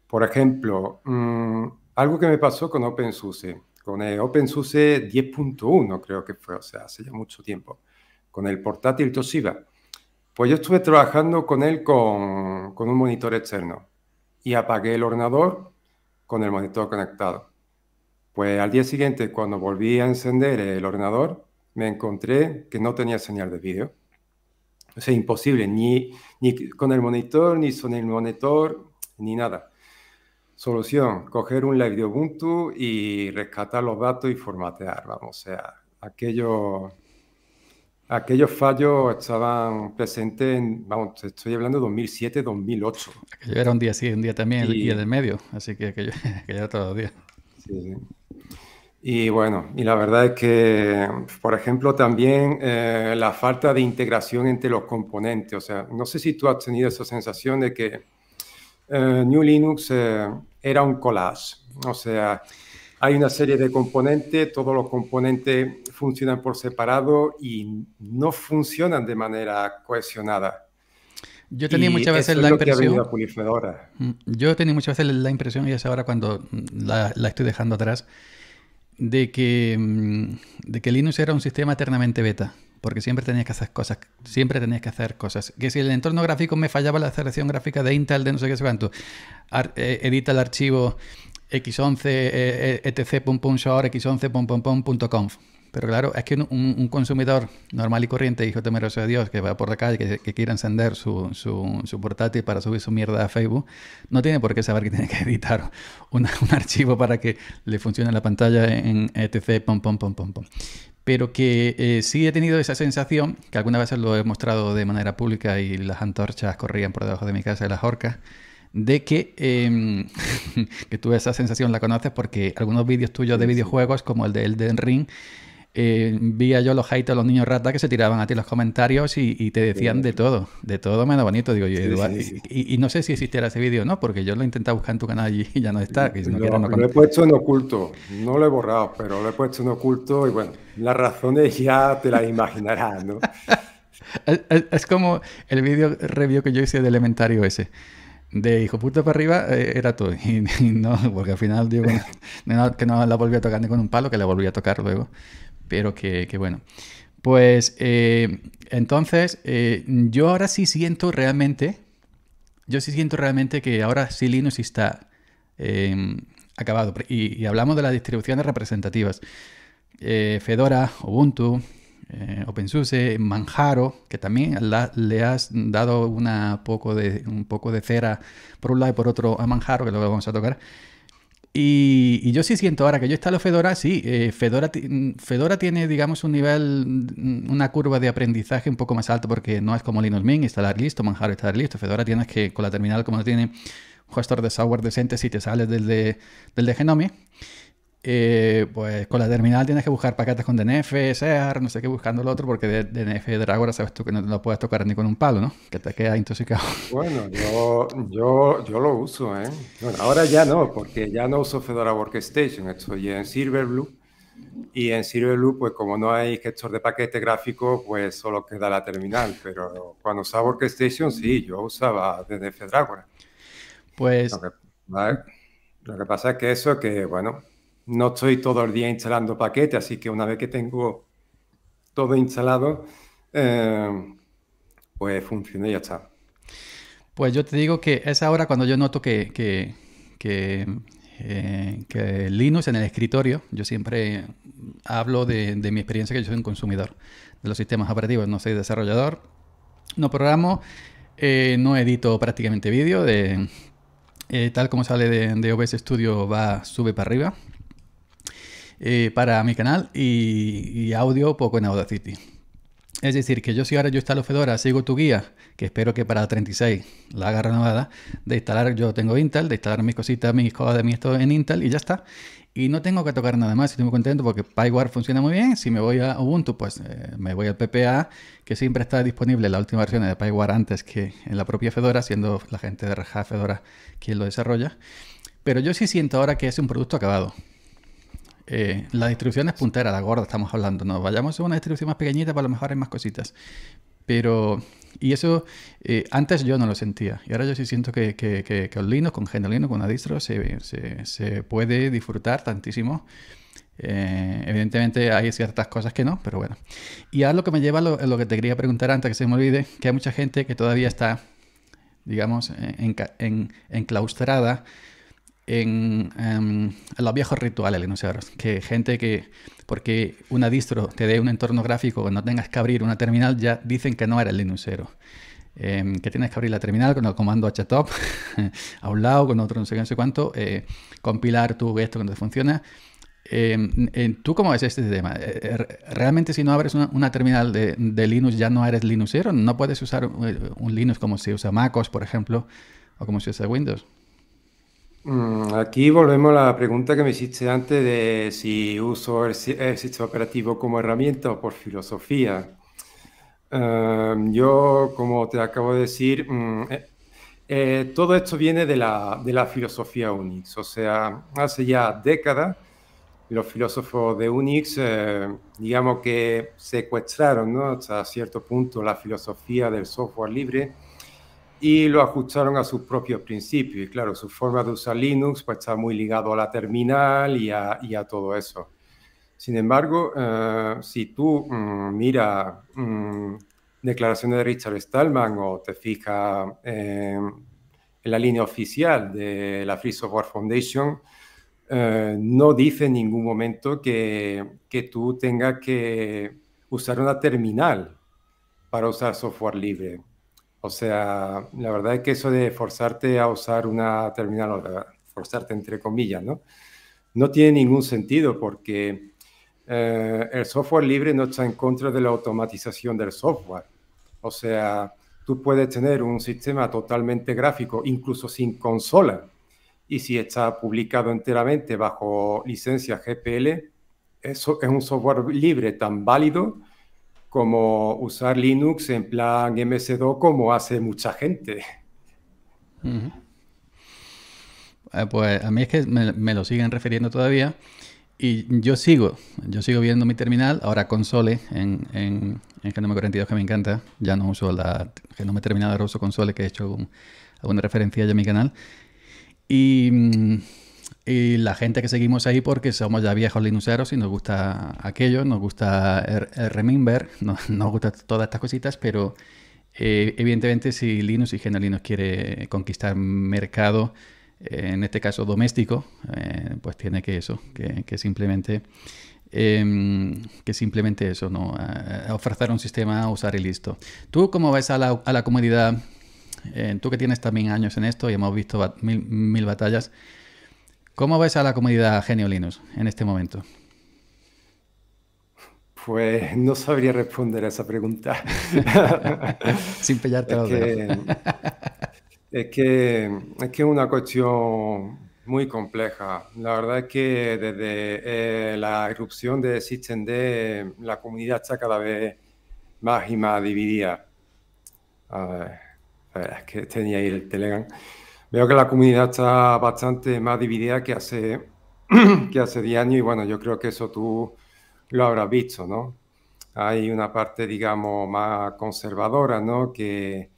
Por ejemplo, mm, algo que me pasó con OpenSUSE, con eh, OpenSUSE 10.1 creo que fue, o sea, hace ya mucho tiempo, con el portátil Toshiba. Pues yo estuve trabajando con él con un monitor externo y apagué el ordenador con el monitor conectado. Pues al día siguiente, cuando volví a encender el ordenador, me encontré que no tenía señal de vídeo. O sea, imposible, ni, ni con el monitor, ni son el monitor, ni nada. Solución, coger un live de Ubuntu y rescatar los datos y formatear, vamos, o sea, aquellos fallos estaban presentes en, vamos, estoy hablando de 2007, 2008. Aquello era un día sí, un día también, y, el del medio, así que aquello, aquello era todo día. Sí, sí. Y bueno, y la verdad es que, por ejemplo, también eh, la falta de integración entre los componentes. O sea, no sé si tú has tenido esa sensación de que eh, New Linux eh, era un collage. O sea, hay una serie de componentes, todos los componentes funcionan por separado y no funcionan de manera cohesionada. Yo tenía muchas veces la impresión. Mm, yo tenía muchas veces la impresión, y es ahora cuando la estoy dejando atrás, de que, mm, de que Linux era un sistema eternamente beta, porque siempre tenías que hacer cosas, siempre tenías que hacer cosas. Que si el entorno gráfico me fallaba la aceleración gráfica de Intel, de no sé qué, cuánto, eh, edita el archivo x11 eh, eh, etc. x11 pero claro, es que un, consumidor normal y corriente, hijo temeroso de Dios, que va por la calle, que, que quiere encender su, portátil para subir su mierda a Facebook, no tiene por qué saber que tiene que editar un, archivo para que le funcione la pantalla en etc. Pom, pom, pom, pom, pero que eh, sí he tenido esa sensación, que algunas veces lo he mostrado de manera pública y las antorchas corrían por debajo de mi casa de las horcas, de que, tú em, que tuve esa sensación, la conoces porque algunos vídeos tuyos de videojuegos, como el de Elden Ring, eh, vía vi yo los hate a los niños rata que se tiraban a ti los comentarios y, te decían de todo, de todo menos bonito. Digo, yo, y, no sé si existiera ese vídeo no, porque yo lo intenté buscar en tu canal y ya no está. lo, he puesto en oculto, no lo he borrado, pero lo he puesto en oculto y bueno, las razones ya te las imaginarás, ¿no? es, como el vídeo review que yo hice de Elementario ese de hijo puta para arriba eh, era todo. y, no, porque al final digo que no la volví a tocar ni con un palo, que la volví a tocar luego pero que, bueno. Pues eh, entonces, eh, yo ahora sí siento realmente, yo sí siento realmente que ahora sí Linux está eh, acabado. Y, hablamos de las distribuciones representativas. Fedora, Ubuntu, OpenSUSE, Manjaro, que también le has dado una poco de, un poco de cera por un lado y por otro a Manjaro, que luego vamos a tocar. Y, yo sí siento ahora que yo instalo Fedora, sí, eh, Fedora, Fedora tiene, digamos, un nivel, mm, una curva de aprendizaje un poco más alta porque no es como Linux Mint, instalar listo, Manjaro, instalar listo. Fedora tienes que, con la terminal como tiene un gestor de software decente, si te sales del de, del de Genome, eh, pues con la terminal tienes que buscar paquetes con DNF, SEAR, no sé qué, buscando lo otro, porque DNF de Dragora sabes tú que no lo puedes tocar ni con un palo, ¿no? Que te queda intoxicado. Bueno, yo, yo, lo uso, ¿eh? Bueno, ahora ya no, porque ya no uso Fedora Workstation, estoy en Silverblue. Y en Silverblue, pues como no hay gestor de paquete gráfico, pues solo queda la terminal. Pero cuando usaba Workstation, sí, yo usaba DNF Dragora. Pues... Lo que, que pasa es que eso, que bueno, no estoy todo el día instalando paquetes, así que una vez que tengo todo instalado, eh, pues funciona y ya está. Pues yo te digo que es ahora cuando yo noto que, que, eh, Linux en el escritorio, yo siempre hablo de, mi experiencia que yo soy un consumidor de los sistemas operativos, no soy desarrollador, no programo, eh, no edito prácticamente vídeo, tal como sale de, de, OBS Studio va, sube para arriba. Eh, para mi canal y, audio poco en Audacity. Es decir, que yo si ahora yo instalo Fedora, sigo tu guía, que espero que para 36 la haga renovada, de instalar, yo tengo Intel, de instalar mis cositas, mis cosas de mi esto en Intel y ya está. Y no tengo que tocar nada más, estoy muy contento porque PyWare funciona muy bien. Si me voy a Ubuntu, pues eh, me voy al PPA, que siempre está disponible la última versión de PyWare antes que en la propia Fedora, siendo la gente de Raja Fedora quien lo desarrolla. Pero yo sí siento ahora que es un producto acabado. Eh, la distribución es puntera, la gorda estamos hablando, ¿no? Vayamos a una distribución más pequeñita, para lo mejor hay más cositas. Pero, y eso, eh, antes yo no lo sentía. Y ahora yo sí siento que, que, que, Linux, con genolino con adistro se, puede disfrutar tantísimo. Eh, evidentemente hay ciertas cosas que no, pero bueno. Y ahora lo que me lleva a lo, que te quería preguntar antes que se me olvide, que hay mucha gente que todavía está, digamos, en, en, enclaustrada en, em, los viejos rituales, Linux que gente que, porque una distro te dé un entorno gráfico que no tengas que abrir una terminal, ya dicen que no eres el Linuxero. Em, que tienes que abrir la terminal con el comando htop a un lado, con otro no sé qué, no sé cuánto, eh, compilar tu esto que no te funciona. Em, ¿Tú cómo ves este tema? Eh, eh, ¿Realmente si no abres una, terminal de, Linux ya no eres Linuxero? ¿No puedes usar un, Linux como si usa MacOS, por ejemplo, o como si usa Windows? Mm, aquí volvemos a la pregunta que me hiciste antes de si uso el, sistema operativo como herramienta o por filosofía. Em, yo, como te acabo de decir, mm, eh, eh, todo esto viene de la, de la, filosofía Unix. O sea, hace ya décadas los filósofos de Unix, eh, digamos que secuestraron ¿no? hasta cierto punto la filosofía del software libre y lo ajustaron a sus propios principios. Y claro, su forma de usar Linux pues, está muy ligado a la terminal y a, todo eso. Sin embargo, eh, si tú mm, mira mm, declaraciones de Richard Stallman o te fijas en la línea oficial de la Free Software Foundation, eh, no dice en ningún momento que, que, tú tengas que usar una terminal para usar software libre. O sea, la verdad es que eso de forzarte a usar una terminal, forzarte entre comillas, ¿no? No tiene ningún sentido porque eh, el software libre no está en contra de la automatización del software. O sea, tú puedes tener un sistema totalmente gráfico, incluso sin consola, y si está publicado enteramente bajo licencia GPL, eso es un software libre tan válido como usar Linux en plan MS2 como hace mucha gente. Eh, pues a mí es que me, lo siguen refiriendo todavía y yo sigo, yo sigo viendo mi terminal, ahora console en, en, Genome 42 que me encanta, ya no uso la Genome terminal, ahora uso console que he hecho alguna referencia ya en mi canal y... Mm, y la gente que seguimos ahí porque somos ya viejos linuxeros y nos gusta aquello, nos gusta el, er, er, Remember, nos, gusta todas estas cositas, pero eh, evidentemente si Linux y Genial Linux quiere conquistar mercado, eh, en este caso doméstico, eh, pues tiene que eso, que, simplemente... Em, que simplemente eso, ¿no? ofrecer un sistema, a usar y listo. ¿Tú cómo ves a la, a la comunidad? tú que tienes también años en esto y hemos visto mil, mil batallas, ¿Cómo ves a la comunidad Genio Linux en este momento? Pues no sabría responder a esa pregunta. Sin pillarte es los que, es que, es una cuestión muy compleja. La verdad es que desde eh, la erupción de SystemD la comunidad está cada vez más y más dividida. A a ver es que tenía ahí el Telegram. Veo que la comunidad está bastante más dividida que hace, que hace 10 años y bueno, yo creo que eso tú lo habrás visto, ¿no? Hay una parte, digamos, más conservadora, ¿no? Que,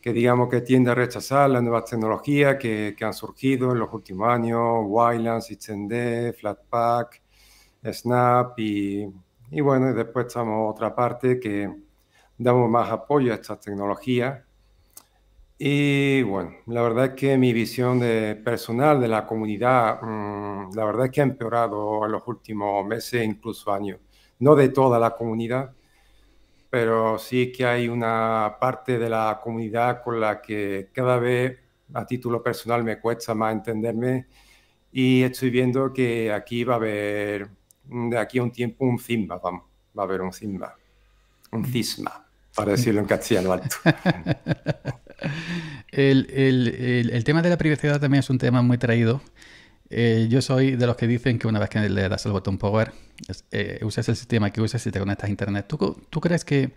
que digamos que tiende a rechazar las nuevas tecnologías que, que han surgido en los últimos años, wireless, SystemD, Flatpak, Snap y, y bueno, y después estamos otra parte que damos más apoyo a estas tecnologías y bueno, la verdad es que mi visión de personal de la comunidad, mm, la verdad es que ha empeorado en los últimos meses, incluso años. No de toda la comunidad, pero sí que hay una parte de la comunidad con la que cada vez a título personal me cuesta más entenderme y estoy viendo que aquí va a haber, mm, de aquí a un tiempo, un cisma, vamos, va a haber un cisma, un cisma, mm. para decirlo en castellano alto. el, tema de la privacidad también es un tema muy traído. Eh, yo soy de los que dicen que una vez que le das el botón power, eh, usas el sistema que usas y te conectas a internet. ¿Tú, crees que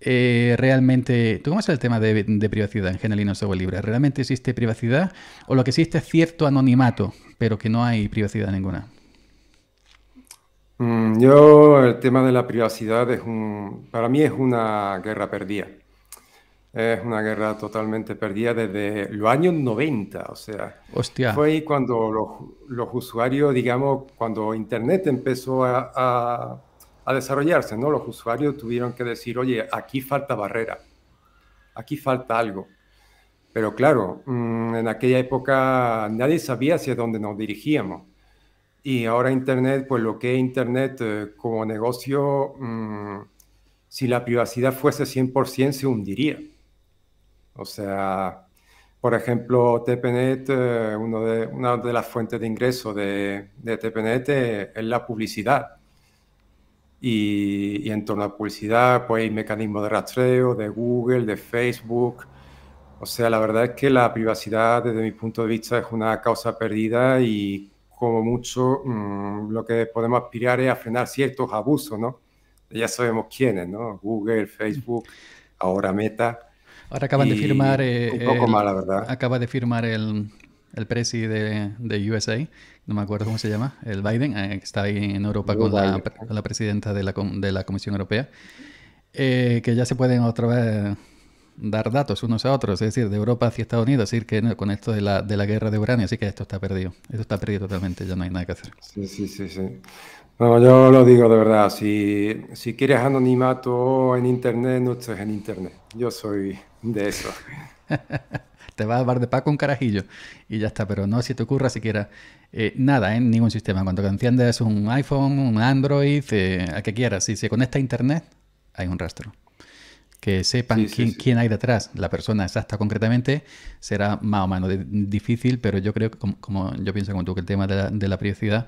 eh, realmente. ¿Tú cómo es el tema de, privacidad en general y no software libre? ¿Realmente existe privacidad? ¿O lo que existe es cierto anonimato, pero que no hay privacidad ninguna? Mm, yo, el tema de la privacidad es un. Para mí es una guerra perdida. Es una guerra totalmente perdida desde los años 90, o sea, Hostia. fue ahí cuando los, usuarios, digamos, cuando Internet empezó a, desarrollarse, ¿no? Los usuarios tuvieron que decir, oye, aquí falta barrera, aquí falta algo. Pero claro, mm, en aquella época nadie sabía hacia dónde nos dirigíamos. Y ahora Internet, pues lo que es Internet eh, como negocio, mm, si la privacidad fuese 100%, se hundiría. O sea, por ejemplo, TPNet, eh, uno de, una de las fuentes de ingreso de, TPNet eh, es, la publicidad. Y, en torno a publicidad, pues hay mecanismos de rastreo de Google, de Facebook. O sea, la verdad es que la privacidad, desde mi punto de vista, es una causa perdida y como mucho mm, lo que podemos aspirar es a frenar ciertos abusos, ¿no? Ya sabemos quiénes, ¿no? Google, mm. Facebook, ahora Meta. Ahora acaban de firmar. Eh, un poco el, la verdad. Acaba de firmar el, el presi de, de, USA, no me acuerdo cómo se llama, el Biden, eh, que está ahí en Europa con la, la, presidenta de la, de la Comisión Europea, eh, que ya se pueden otra vez dar datos unos a otros, es decir, de Europa hacia Estados Unidos, decir, que con esto de la, de la guerra de Ucrania, así que esto está perdido, esto está perdido totalmente, ya no hay nada que hacer. Sí, sí, sí, sí yo lo digo de verdad, si, si quieres anonimato en Internet, no estés en Internet. Yo soy de eso. te vas a dar de Paco un carajillo y ya está, pero no si te ocurra siquiera eh, nada en ¿eh? ningún sistema. Cuando enciendes un iPhone, un Android, eh, al que quieras, si se conecta a Internet, hay un rastro. Que sepan quién, hay detrás, la persona exacta concretamente, será más o menos difícil, pero yo creo, como, yo pienso con tú, que el tema de la, de la privacidad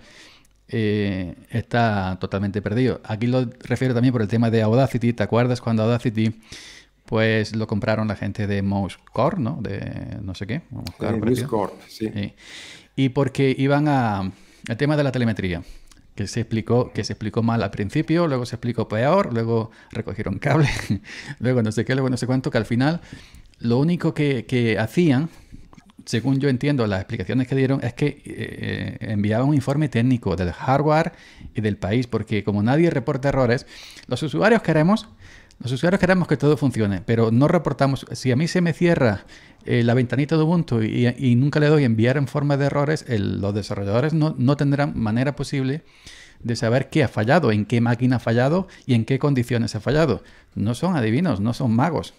eh, está totalmente perdido. Aquí lo refiero también por el tema de Audacity. ¿Te acuerdas cuando Audacity pues lo compraron la gente de Mouse core ¿no? De no sé qué. sí. sí. Y porque iban a... El tema de la telemetría, que se explicó, que se explicó mal al principio, luego se explicó peor, luego recogieron cable, luego no sé qué, luego no sé cuánto, que al final lo único que, que hacían según yo entiendo, las explicaciones que dieron es que eh, eh, enviaba un informe técnico del hardware y del país, porque como nadie reporta errores, los usuarios queremos, los usuarios queremos que todo funcione, pero no reportamos. Si a mí se me cierra eh, la ventanita de Ubuntu y, nunca le doy enviar en forma de errores, los desarrolladores no, no tendrán manera posible de saber qué ha fallado, en qué máquina ha fallado y en qué condiciones ha fallado. No son adivinos, no son magos.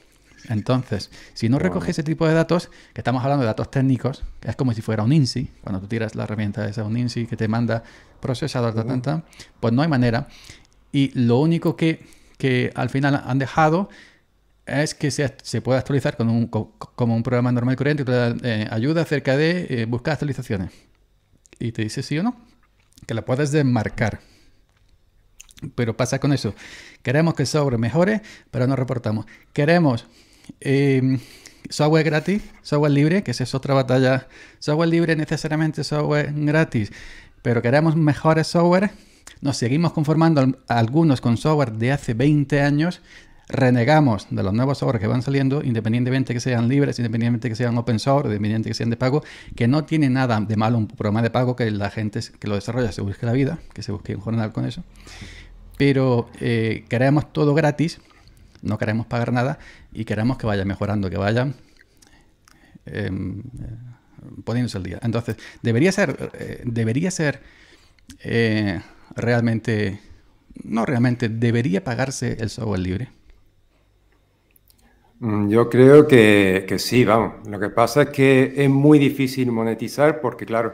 Entonces, si no recoge ese tipo de datos, que estamos hablando de datos técnicos, es como si fuera un INSI, cuando tú tiras la herramienta de un INSI que te manda procesador, ta, pues no hay manera. Y lo único que, al final han dejado es que se, se puede actualizar con un, como un programa normal y corriente, te eh, ayuda acerca de eh, buscar actualizaciones. Y te dice sí o no, que la puedes desmarcar. Pero pasa con eso. Queremos que sobre software mejore, pero no reportamos. Queremos Em, software gratis, software libre, que esa es otra batalla. Software libre necesariamente software gratis, pero queremos mejores software. Nos seguimos conformando algunos con software de hace 20 años. Renegamos de los nuevos software que van saliendo, independientemente que sean libres, independientemente que sean open source, independientemente que sean de pago, que no tiene nada de malo un programa de pago que la gente que lo desarrolla se busque la vida, que se busque un jornal con eso. Pero eh, queremos todo gratis, no queremos pagar nada, y queremos que vaya mejorando, que vaya em, eh, poniéndose al día. Entonces, debería ser, eh, debería ser eh, realmente, no realmente, debería pagarse el software libre. Mm, yo creo que, que sí, vamos. Lo que pasa es que es muy difícil monetizar porque, claro,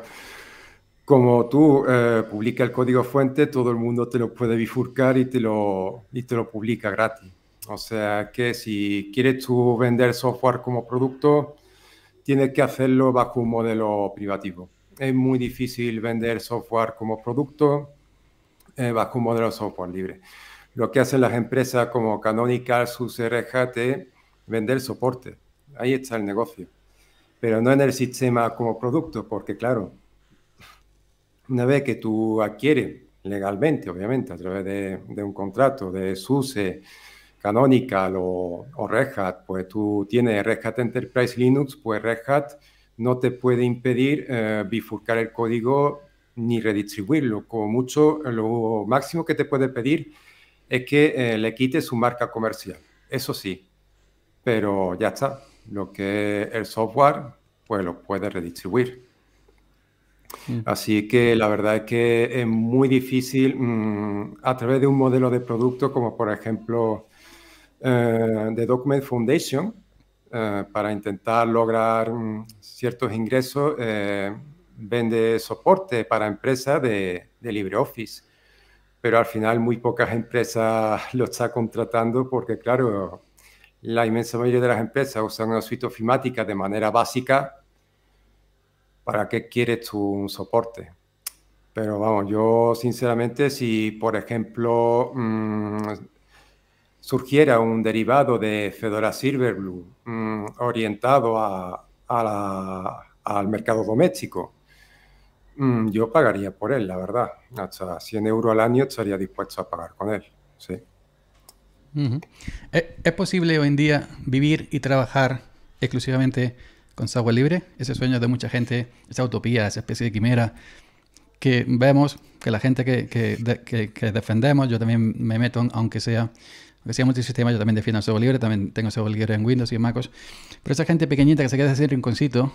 como tú eh, publicas el código fuente, todo el mundo te lo puede bifurcar y te lo, y te lo publica gratis. O sea que si quieres tú vender software como producto, tienes que hacerlo bajo un modelo privativo. Es muy difícil vender software como producto eh, bajo un modelo software libre. Lo que hacen las empresas como Canonical, SUSE, Red es vender soporte. Ahí está el negocio. Pero no en el sistema como producto, porque claro, una vez que tú adquieres legalmente, obviamente, a través de, de un contrato de SUSE, Canonical o, Red Hat, pues tú tienes Red Hat Enterprise Linux, pues Red Hat no te puede impedir eh, bifurcar el código ni redistribuirlo. Como mucho, lo máximo que te puede pedir es que eh, le quite su marca comercial. Eso sí, pero ya está. Lo que el software, pues lo puede redistribuir. Mm. Así que la verdad es que es muy difícil mm, a través de un modelo de producto como por ejemplo eh, de Document Foundation eh, para intentar lograr mm, ciertos ingresos, eh, vende soporte para empresas de, LibreOffice pero al final muy pocas empresas lo están contratando porque, claro, la inmensa mayoría de las empresas usan una suite ofimática de manera básica. ¿Para qué quieres un soporte? Pero vamos, yo sinceramente, si por ejemplo mm, surgiera un derivado de Fedora Silverblue mm, orientado a, al mercado doméstico, mm, yo pagaría por él, la verdad. Hasta 100 euros al año estaría dispuesto a pagar con él. Sí. ¿E, ¿Es posible hoy en día vivir y trabajar exclusivamente con software libre? Ese sueño de mucha gente, esa utopía, esa especie de quimera que vemos que la gente que, que, que defendemos, yo también me meto, aunque sea decíamos el este sistema, yo también defiendo software libre, también tengo software libre en Windows y en MacOS. Pero esa gente pequeñita que se queda en ese rinconcito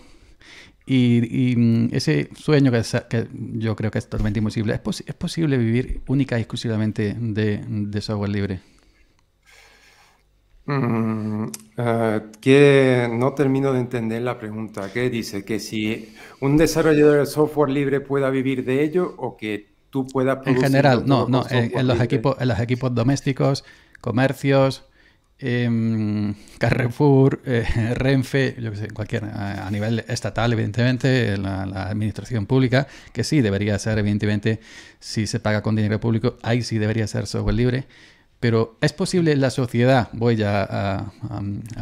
y, mm, ese sueño que, yo creo que es totalmente imposible, ¿es, posible vivir única y exclusivamente de, software libre? Mm, ah, que no termino de entender la pregunta. ¿Qué dice? ¿Que si un desarrollador de software libre pueda vivir de ello o que tú puedas En general, no, no, en, los equipos, en los equipos domésticos, comercios, em, Carrefour, eh, Renfe, cualquier, eh, a, nivel estatal, evidentemente, la, administración pública, que sí debería ser, evidentemente, si se paga con dinero público, ahí sí debería ser software libre. Pero es posible la sociedad, voy a,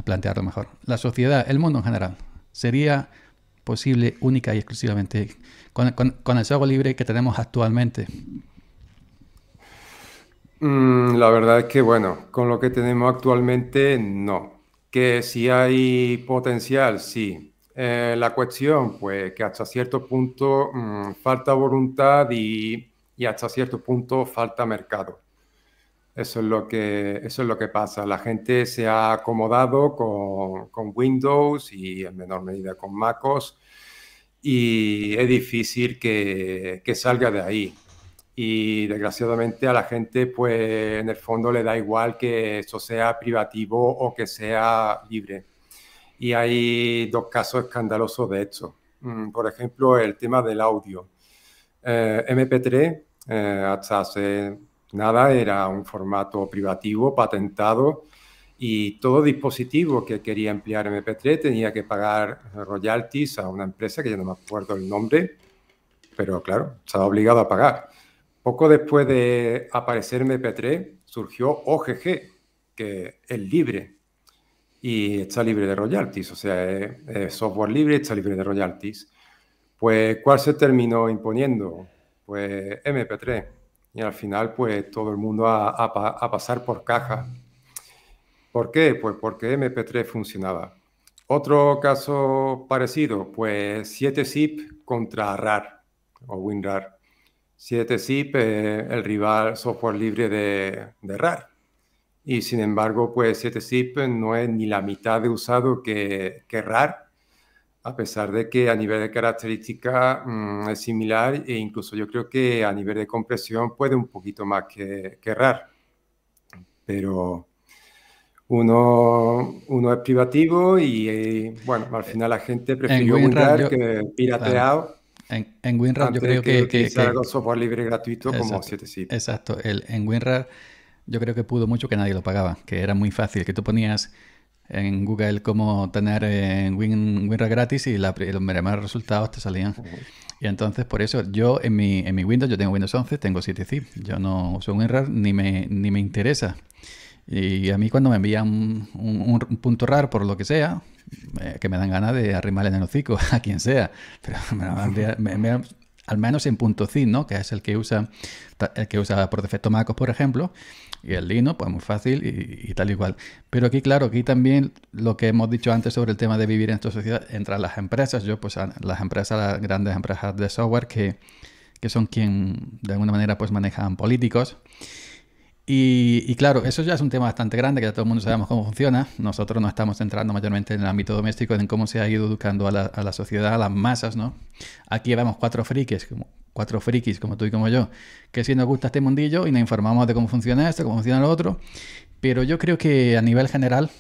plantearlo mejor, la sociedad, el mundo en general, sería posible única y exclusivamente con, con el software libre que tenemos actualmente. Mm, la verdad es que, bueno, con lo que tenemos actualmente, no. Que si hay potencial, sí. Eh, la cuestión, pues, que hasta cierto punto mm, falta voluntad y, y, hasta cierto punto falta mercado. Eso es lo que, eso es lo que pasa. La gente se ha acomodado con, con Windows y en menor medida con MacOS y es difícil que, que salga de ahí y desgraciadamente a la gente pues en el fondo le da igual que eso sea privativo o que sea libre. Y hay dos casos escandalosos de hecho, mm, Por ejemplo, el tema del audio. Eh, MP3 eh, hasta hace nada era un formato privativo, patentado, y todo dispositivo que quería emplear MP3 tenía que pagar royalties a una empresa que ya no me acuerdo el nombre, pero claro, estaba obligado a pagar. Poco después de aparecer MP3, surgió OGG, que es libre y está libre de royalties, o sea, es, software libre, está libre de royalties. Pues, ¿cuál se terminó imponiendo? Pues MP3. Y al final, pues todo el mundo a, a, pasar por caja. ¿Por qué? Pues porque MP3 funcionaba. Otro caso parecido, pues 7-zip contra RAR o WinRAR. 7-zip, el rival software libre de, de, RAR. Y sin embargo, pues 7-zip no es ni la mitad de usado que, que RAR, a pesar de que a nivel de característica mm, es similar e incluso yo creo que a nivel de compresión puede un poquito más que, que RAR. Pero uno, uno es privativo y, eh, bueno, al eh, final la gente prefirió un RAR que pirateado. En, WinRAR yo creo que... que, software libre gratuito Exacto. en WinRAR yo creo que pudo mucho que nadie lo pagaba, que era muy fácil, que tú ponías en Google cómo tener eh, en WinRAR gratis y, los mejores resultados te salían. Y entonces por eso yo en mi, en mi Windows, yo tengo Windows 11, tengo 7 zip, yo no uso WinRAR ni me, ni me interesa. Y a mí cuando me envían un, un punto RAR por lo que sea, eh, que me dan ganas de arrimarle en el hocico a quien sea, pero al menos en punto C, ¿no? que es el que usa el que usa por defecto MacOS, por ejemplo, y el lino pues muy fácil y, tal igual Pero aquí, claro, aquí también lo que hemos dicho antes sobre el tema de vivir en esta sociedad entre las empresas, yo pues las empresas, las grandes empresas de software que, que son quien de alguna manera pues manejan políticos, y, claro, eso ya es un tema bastante grande, que ya todo el mundo sabemos cómo funciona. Nosotros no estamos centrando mayormente en el ámbito doméstico, en cómo se ha ido educando a la, sociedad, a las masas, ¿no? Aquí vemos cuatro frikis, como, cuatro frikis como tú y como yo, que si nos gusta este mundillo y nos informamos de cómo funciona esto, cómo funciona lo otro. Pero yo creo que a nivel general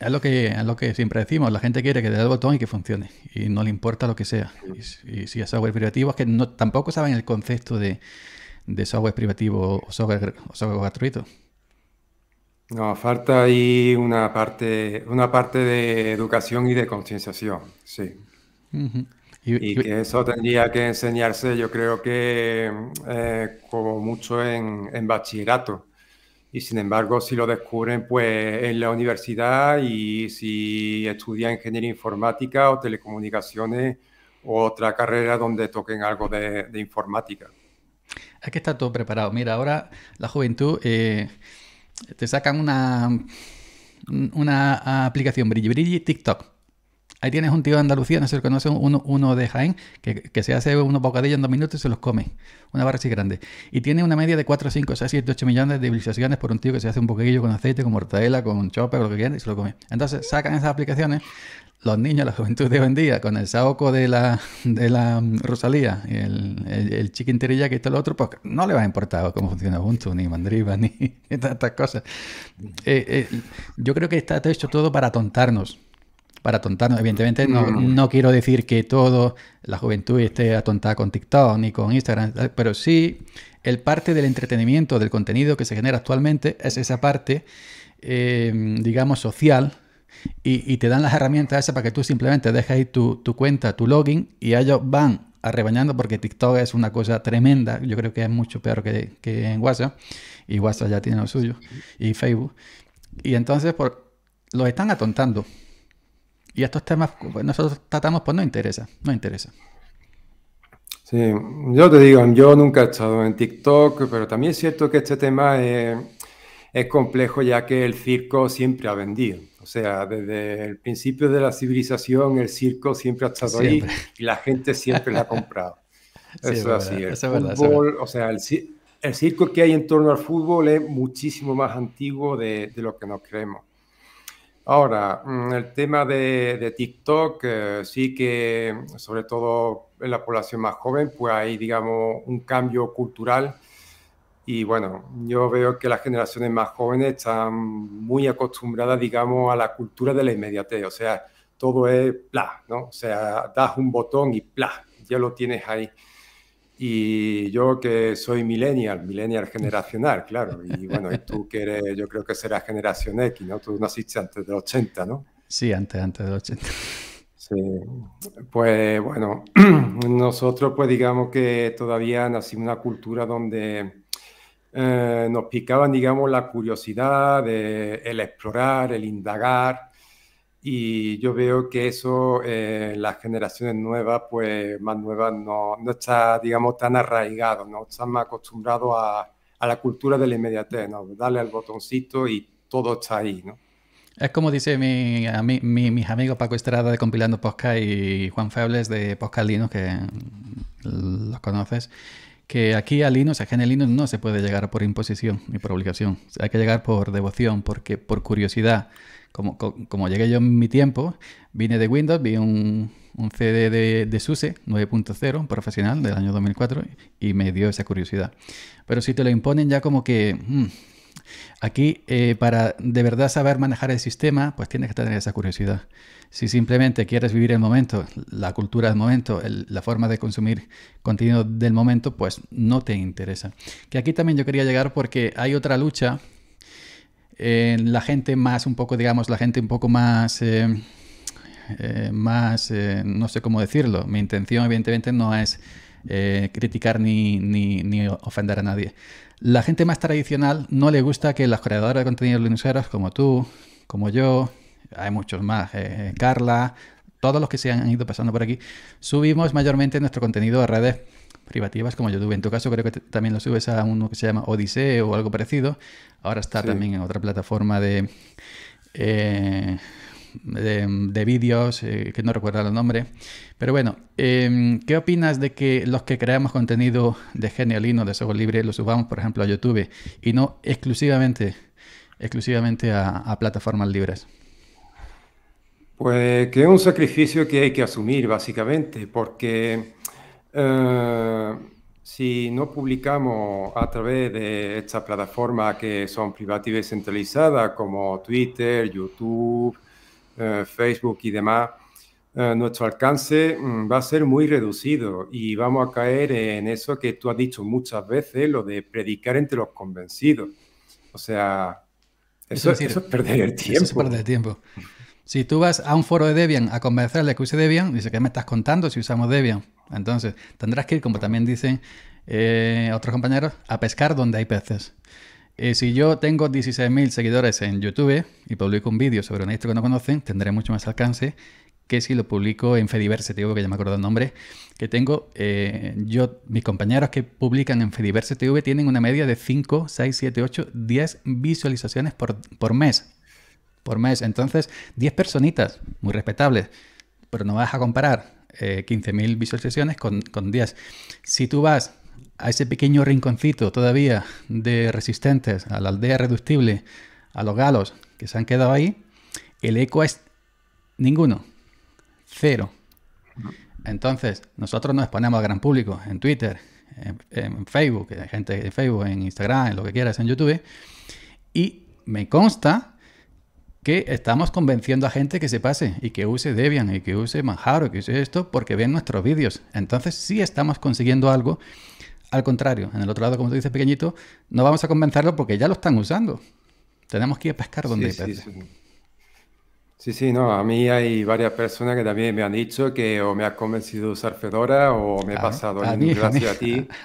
es lo que, es lo que siempre decimos, la gente quiere que le dé el botón y que funcione, y no le importa lo que sea. Y, si es software privativo es que no, tampoco saben el concepto de de software privativo o software, gratuito? No, falta ahí una parte, una parte de educación y de concienciación, sí. y, que eso tendría que enseñarse, yo creo que eh, como mucho en, bachillerato. Y sin embargo, si lo descubren pues en la universidad y si estudian ingeniería informática o telecomunicaciones o otra carrera donde toquen algo de informática que está todo preparado. Mira, ahora la juventud eh, te sacan una, una aplicación brilli brilli TikTok. Ahí tienes un tío de Andalucía, no sé si conoce uno, uno, de Jaén, que, se hace unos bocadillos en dos minutos y se los come. Una barra así grande. Y tiene una media de 4, 5, 6, 7, 8 millones de visualizaciones por un tío que se hace un bocadillo con aceite, con mortadela, con chope, lo que quiera y se lo come. Entonces sacan esas aplicaciones los niños, la juventud de hoy en día, con el saoco de la, de la mm, Rosalía, el, el, el está que otro, pues no le va a importar cómo funciona Ubuntu, ni Mandriva, ni tantas cosas. Eh, eh, yo creo que está hecho todo para atontarnos. Para atontarnos. Evidentemente, no, quiero decir que todo la juventud esté atontada con TikTok ni con Instagram, eh, pero sí el parte del entretenimiento, del contenido que se genera actualmente, es esa parte, digamos, social y, te dan las herramientas esas para que tú simplemente dejes ahí tu, cuenta, tu login y ellos van arrebañando porque TikTok es una cosa tremenda. Yo creo que es mucho peor que, en WhatsApp y WhatsApp ya tiene lo suyo y Facebook. Y entonces los están atontando. Y estos temas pues, nosotros tratamos pues no interesa, no interesa. Sí, yo te digo, yo nunca he estado en TikTok, pero también es cierto que este tema es complejo ya que el circo siempre ha vendido. O sea, desde el principio de la civilización el circo siempre ha estado ahí y la gente siempre la ha comprado. eso es así. El fútbol, o sea, el, circo que hay en torno al fútbol es muchísimo más antiguo de, lo que nos creemos. Ahora, mm, el tema de, TikTok, eh, sí que, sobre todo en la población más joven, pues hay, digamos, un cambio cultural y bueno, yo veo que las generaciones más jóvenes están muy acostumbradas, digamos, a la cultura de la inmediatez. O sea, todo es pla, ¿no? O sea, das un botón y pla, ya lo tienes ahí. Y yo que soy millennial, millennial generacional, claro. Y bueno, tú que eres, yo creo que serás generación X, ¿no? Tú naciste antes de 80, ¿no? Sí, antes, antes de 80. Sí, pues bueno, nosotros pues digamos que todavía nacimos en una cultura donde eh, nos picaban, digamos, la curiosidad, de, el explorar, el indagar. Y yo veo que eso, eh, las generaciones nuevas, pues más nuevas, no, está, digamos, tan arraigado, no están más acostumbrados a, a, la cultura de la inmediatez, ¿no? Darle al botoncito y todo está ahí, ¿no? Es como dice mi, a mí, mis amigos Paco Estrada de Compilando Posca y Juan Febles de Posca que mm, los conoces, que aquí a Linux, a en Linux no se puede llegar por imposición ni por obligación. Hay que llegar por devoción, porque por curiosidad. Como, como, llegué yo en mi tiempo, vine de Windows, vi un, CD de, de SUSE 9.0, profesional, del año 2004, y me dio esa curiosidad. Pero si te lo imponen ya como que... Mm, Aquí, eh, para de verdad saber manejar el sistema, pues tienes que tener esa curiosidad. Si simplemente quieres vivir el momento, la cultura del momento, la forma de consumir contenido del momento, pues no te interesa. Que aquí también yo quería llegar porque hay otra lucha en la gente más, un poco, digamos, la gente un poco más... Eh, eh, más, no sé cómo decirlo, mi intención evidentemente no es criticar ni, ni, ofender a nadie. La gente más tradicional no le gusta que los creadores de contenidos linuxeros como tú, como yo, hay muchos más, eh, eh, Carla, todos los que se han ido pasando por aquí, subimos mayormente nuestro contenido a redes privativas como YouTube. En tu caso creo que también lo subes a uno que se llama Odiseo o algo parecido. Ahora está también en otra plataforma de... Eh, de, vídeos, eh, que no recuerdo el nombre. Pero bueno, em, ¿qué opinas de que los que creamos contenido de Genialino, de software libre, lo subamos, por ejemplo, a YouTube y no exclusivamente, exclusivamente a, plataformas libres? Pues que es un sacrificio que hay que asumir, básicamente, porque eh, si no publicamos a través de estas plataformas que son privativas y centralizadas, como Twitter, YouTube, eh, Facebook y demás, eh, nuestro alcance mm, va a ser muy reducido y vamos a caer en eso que tú has dicho muchas veces, lo de predicar entre los convencidos. O sea, eso, es, perder el tiempo. Eso perder tiempo. Si tú vas a un foro de Debian a convencerle que use Debian, dice, ¿qué me estás contando si usamos Debian? Entonces, tendrás que ir, como también dicen eh, otros compañeros, a pescar donde hay peces. Eh, si yo tengo 16.000 seguidores en YouTube y publico un vídeo sobre un historia que no conocen, tendré mucho más alcance que si lo publico en Fediverse TV, que ya me acuerdo el nombre, que tengo, eh, yo, mis compañeros que publican en Fediverse TV tienen una media de 5, 6, 7, 8, 10 visualizaciones por, mes. Por mes. Entonces, 10 personitas, muy respetables, pero no vas a comparar 15.000 eh, visualizaciones con, con 10. Si tú vas a ese pequeño rinconcito todavía de resistentes, a la aldea reductible, a los galos que se han quedado ahí, el eco es ninguno, cero. Entonces, nosotros nos exponemos a gran público en Twitter, en, Facebook, gente en Facebook, en Instagram, en lo que quieras, en YouTube. Y me consta que estamos convenciendo a gente que se pase y que use Debian y que use Manjaro, que use esto, porque ven nuestros vídeos. Entonces, sí estamos consiguiendo algo al contrario, en el otro lado, como tú dices, pequeñito, no vamos a convencerlo porque ya lo están usando. Tenemos que ir a pescar donde sí, sí, sí. sí, no, a mí hay varias personas que también me han dicho que o me has convencido de usar Fedora o me he pasado a, gracias a, ti.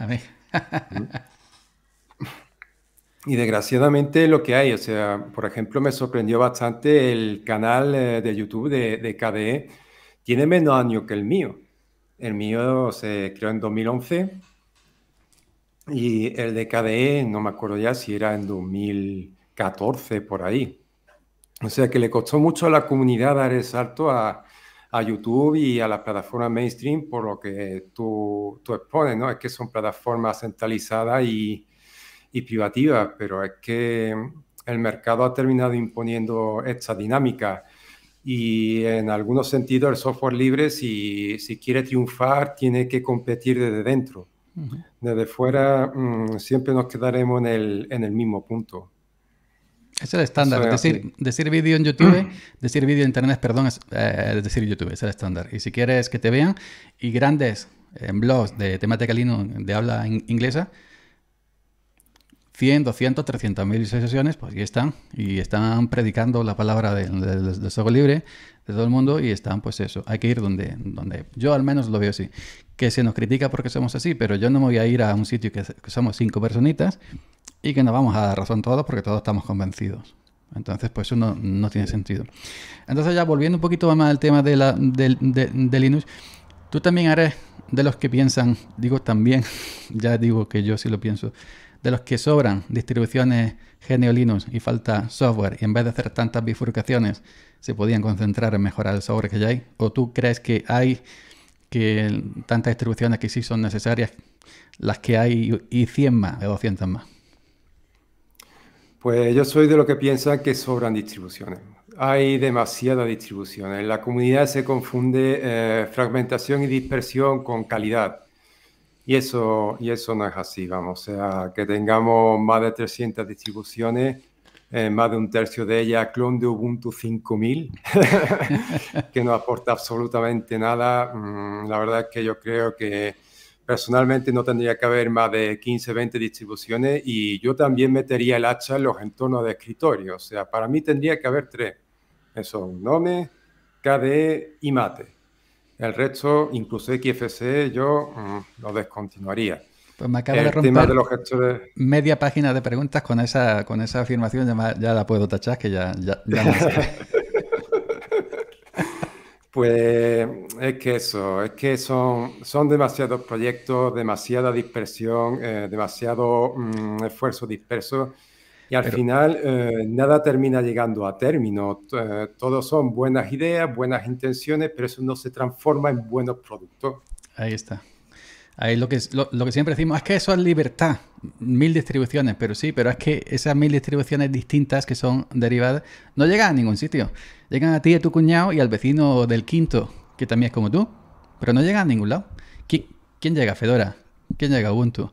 Y desgraciadamente lo que hay, o sea, por ejemplo, me sorprendió bastante el canal eh, de YouTube de, de KDE. Tiene menos años que el mío. El mío se creó en 2011 y el de KDE, no me acuerdo ya si era en 2014, por ahí. O sea que le costó mucho a la comunidad dar el salto a, a YouTube y a las plataformas mainstream por lo que tú, tú, expones, ¿no? Es que son plataformas centralizadas y, y privativas, pero es que el mercado ha terminado imponiendo esta dinámica y en algunos sentidos el software libre, si, si quiere triunfar, tiene que competir desde dentro desde fuera mm, siempre nos quedaremos en el, en el mismo punto. Es el estándar. decir, decir vídeo en YouTube, decir vídeo en Internet, perdón, es eh, decir YouTube, es el estándar. Y si quieres que te vean, y grandes eh, blogs de temática Linux de habla inglesa, 100, 200, 300 mil sesiones, pues ahí están, y están predicando la palabra del de, libre de todo el mundo, y están, pues eso, hay que ir donde, donde yo al menos lo veo así, que se nos critica porque somos así, pero yo no me voy a ir a un sitio que, somos cinco personitas y que nos vamos a dar razón todos porque todos estamos convencidos. Entonces, pues eso no, tiene sentido. Entonces, ya volviendo un poquito más al tema de, la, de Linux, tú también eres de los que piensan, digo también, ya digo que yo sí lo pienso, de los que sobran distribuciones Genio Linux y falta software y en vez de hacer tantas bifurcaciones se podían concentrar en mejorar el software que ya hay? ¿O tú crees que hay que tantas distribuciones que sí son necesarias, las que hay y 100 más, de 200 más? Pues yo soy de lo que piensan que sobran distribuciones. Hay demasiadas distribuciones. En la comunidad se confunde eh, fragmentación y dispersión con calidad. Y eso, y eso no es así, vamos. O sea, que tengamos más de 300 distribuciones, eh, más de un tercio de ellas clon de Ubuntu 5000, que no aporta absolutamente nada. Mm, la verdad es que yo creo que personalmente no tendría que haber más de 15, 20 distribuciones y yo también metería el hacha en los entornos de escritorio. O sea, para mí tendría que haber tres. Eso, Nome, KDE y Mate. El resto, incluso XFC, yo mm, lo descontinuaría. Pues me acaba de romper media página de preguntas con esa, con esa afirmación, ya, la puedo tachar, que ya, no sé. Pues es que eso, es que son, son demasiados proyectos, demasiada dispersión, eh, demasiado mm, esfuerzo disperso y al final eh, nada termina llegando a término. Eh, todos son buenas ideas, buenas intenciones, pero eso no se transforma en buenos productos. Ahí está. Ahí lo que, siempre decimos es que eso es libertad, mil distribuciones, pero sí, pero es que esas mil distribuciones distintas que son derivadas no llegan a ningún sitio. Llegan a ti, a tu cuñado y al vecino del quinto, que también es como tú, pero no llegan a ningún lado. ¿Quién llega? Fedora, ¿Quién llega Ubuntu.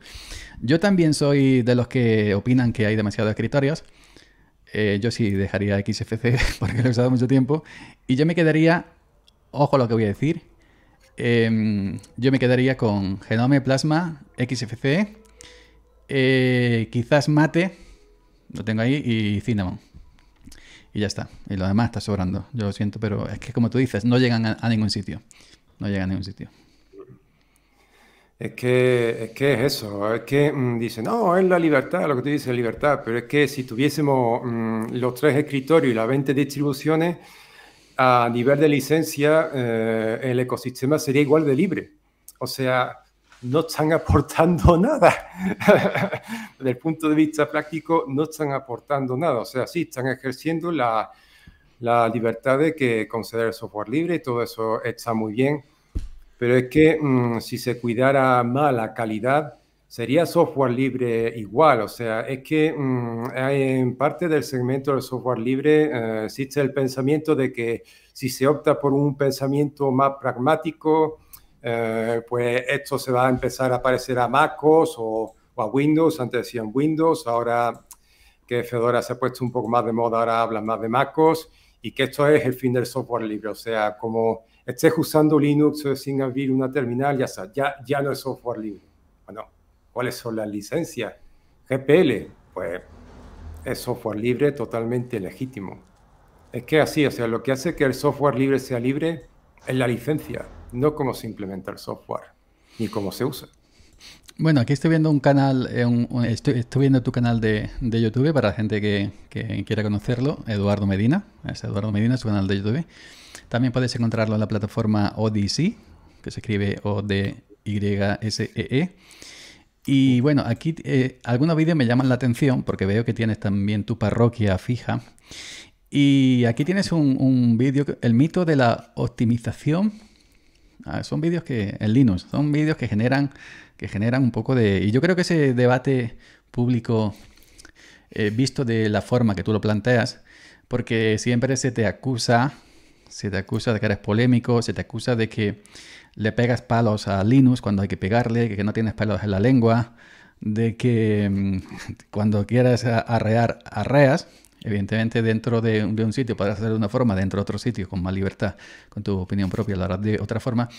Yo también soy de los que opinan que hay demasiados escritorios. Eh, yo sí dejaría XFC porque lo he usado mucho tiempo. Y yo me quedaría, ojo lo que voy a decir, em, yo me quedaría con Genome, Plasma, XFCE eh, quizás Mate, lo tengo ahí, y Cinnamon. Y ya está. Y lo demás está sobrando. Yo lo siento, pero es que como tú dices, no llegan a ningún sitio. No llegan a ningún sitio. Es que, es que es eso, es que dicen mm, dice, no, es la libertad, lo que tú dices, libertad, pero es que si tuviésemos mm, los tres escritorios y las 20 distribuciones, a nivel de licencia, eh, el ecosistema sería igual de libre. O sea, no están aportando nada. Desde el punto de vista práctico, no están aportando nada. O sea, sí, están ejerciendo la, la libertad de que conceder software libre y todo eso está muy bien pero es que mm, si se cuidara más la calidad, sería software libre igual. O sea, es que mm, en parte del segmento del software libre eh, existe el pensamiento de que si se opta por un pensamiento más pragmático, eh, pues esto se va a empezar a aparecer a MacOS o, o, a Windows. Antes decían Windows, ahora que Fedora se ha puesto un poco más de moda, ahora hablan más de MacOS y que esto es el fin del software libre. O sea, como estés usando Linux sin abrir una terminal, ya, ya, ya no es software libre. Bueno, ¿cuáles son las licencias? GPL, pues es software libre totalmente legítimo. Es que así, o sea, lo que hace que el software libre sea libre es la licencia, no cómo se implementa el software, ni cómo se usa. Bueno, aquí estoy viendo un canal, eh, estoy, viendo tu canal de, YouTube para la gente que, quiera conocerlo, Eduardo Medina, es Eduardo Medina, su canal de YouTube. También puedes encontrarlo en la plataforma ODC, que se escribe O-D-Y-S-E-E. E. y bueno, aquí eh, algunos vídeos me llaman la atención porque veo que tienes también tu parroquia fija. Y aquí tienes un, un vídeo, el mito de la optimización Ah, son vídeos que en Linux, son vídeos que generan, que generan un poco de... Y yo creo que ese debate público eh, visto de la forma que tú lo planteas, porque siempre se te acusa, se te acusa de que eres polémico, se te acusa de que le pegas palos a Linux cuando hay que pegarle, que no tienes palos en la lengua, de que mm, cuando quieras arrear, arreas. Evidentemente, dentro de, un sitio podrás hacer de una forma, dentro de otro sitio, con más libertad, con tu opinión propia, lo harás de otra forma.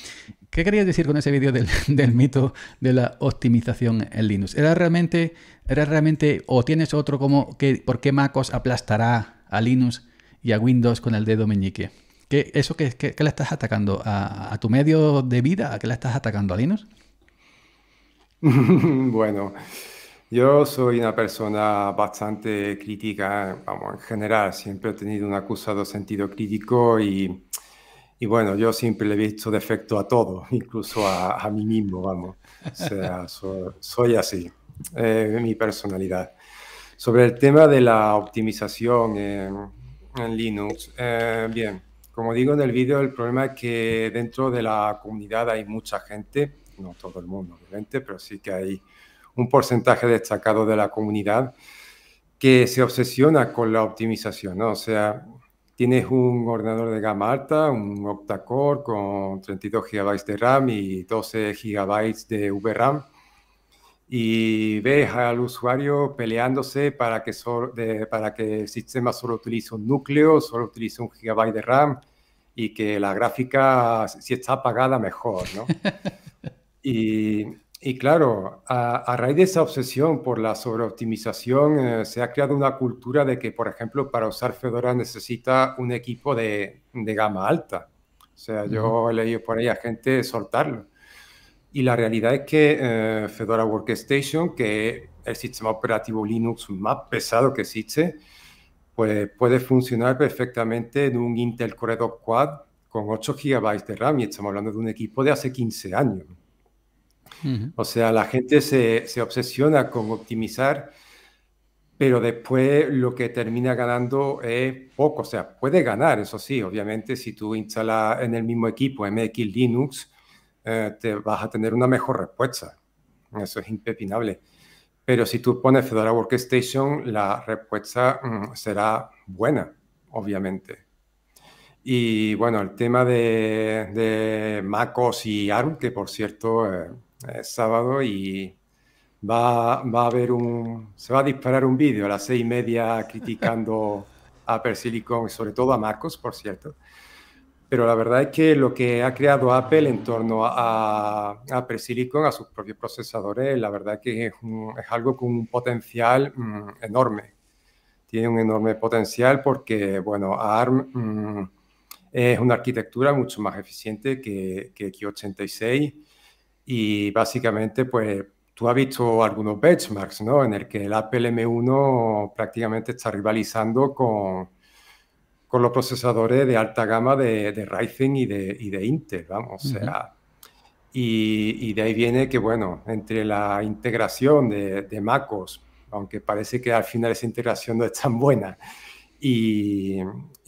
¿Qué querías decir con ese vídeo del, mito de la optimización en Linux? ¿Era realmente, era realmente, o tienes otro como que por qué MacOS aplastará a Linux y a Windows con el dedo meñique? ¿Qué, ¿Eso qué, le estás atacando? ¿A, ¿A, tu medio de vida? ¿A qué le estás atacando a Linux? bueno. Yo soy una persona bastante crítica, vamos, en general, siempre he tenido un acusado sentido crítico y, bueno, yo siempre le he visto defecto a todo, incluso a, mí mismo, vamos. O sea, soy, así, eh, mi personalidad. Sobre el tema de la optimización en, Linux, eh, bien, como digo en el vídeo, el problema es que dentro de la comunidad hay mucha gente, no todo el mundo, obviamente, pero sí que hay un porcentaje destacado de la comunidad que se obsesiona con la optimización, O sea, tienes un ordenador de gama alta, un octa-core con 32 GB de RAM y 12 GB de VRAM y ves al usuario peleándose para que, para que el sistema solo utilice un núcleo, solo utilice un gigabyte de RAM y que la gráfica, si está apagada, mejor, ¿no? y y claro, a, raíz de esa obsesión por la sobreoptimización, eh, se ha creado una cultura de que, por ejemplo, para usar Fedora necesita un equipo de, de gama alta. O sea, yo he leído por ahí a gente soltarlo. Y la realidad es que eh, Fedora Workstation, que es el sistema operativo Linux más pesado que existe, pues puede funcionar perfectamente en un Intel Core 2 Quad con 8 GB de RAM. Y estamos hablando de un equipo de hace 15 años. O sea, la gente se, obsesiona con optimizar, pero después lo que termina ganando es poco. O sea, puede ganar, eso sí, obviamente, si tú instalas en el mismo equipo MX Linux, eh, te vas a tener una mejor respuesta. Eso es impepinable. Pero si tú pones Fedora Workstation, la respuesta mm, será buena, obviamente. Y bueno, el tema de, de MacOS y ARM, que por cierto, eh, es sábado y va, va, a haber un, se va a disparar un vídeo a las seis y media criticando a Persilicon, sobre todo a Marcos, por cierto. Pero la verdad es que lo que ha creado Apple en torno a, a Persilicon, a sus propios procesadores, la verdad es que es, algo con un potencial mm, enorme. Tiene un enorme potencial porque, bueno, ARM mm, es una arquitectura mucho más eficiente que, que Q86 y básicamente pues tú has visto algunos benchmarks, ¿no? En el que el Apple M1 prácticamente está rivalizando con, con los procesadores de alta gama de, de Ryzen y de, Intel, vamos, o sea... Y, de ahí viene que, bueno, entre la integración de, de MacOS, aunque parece que al final esa integración no es tan buena, y,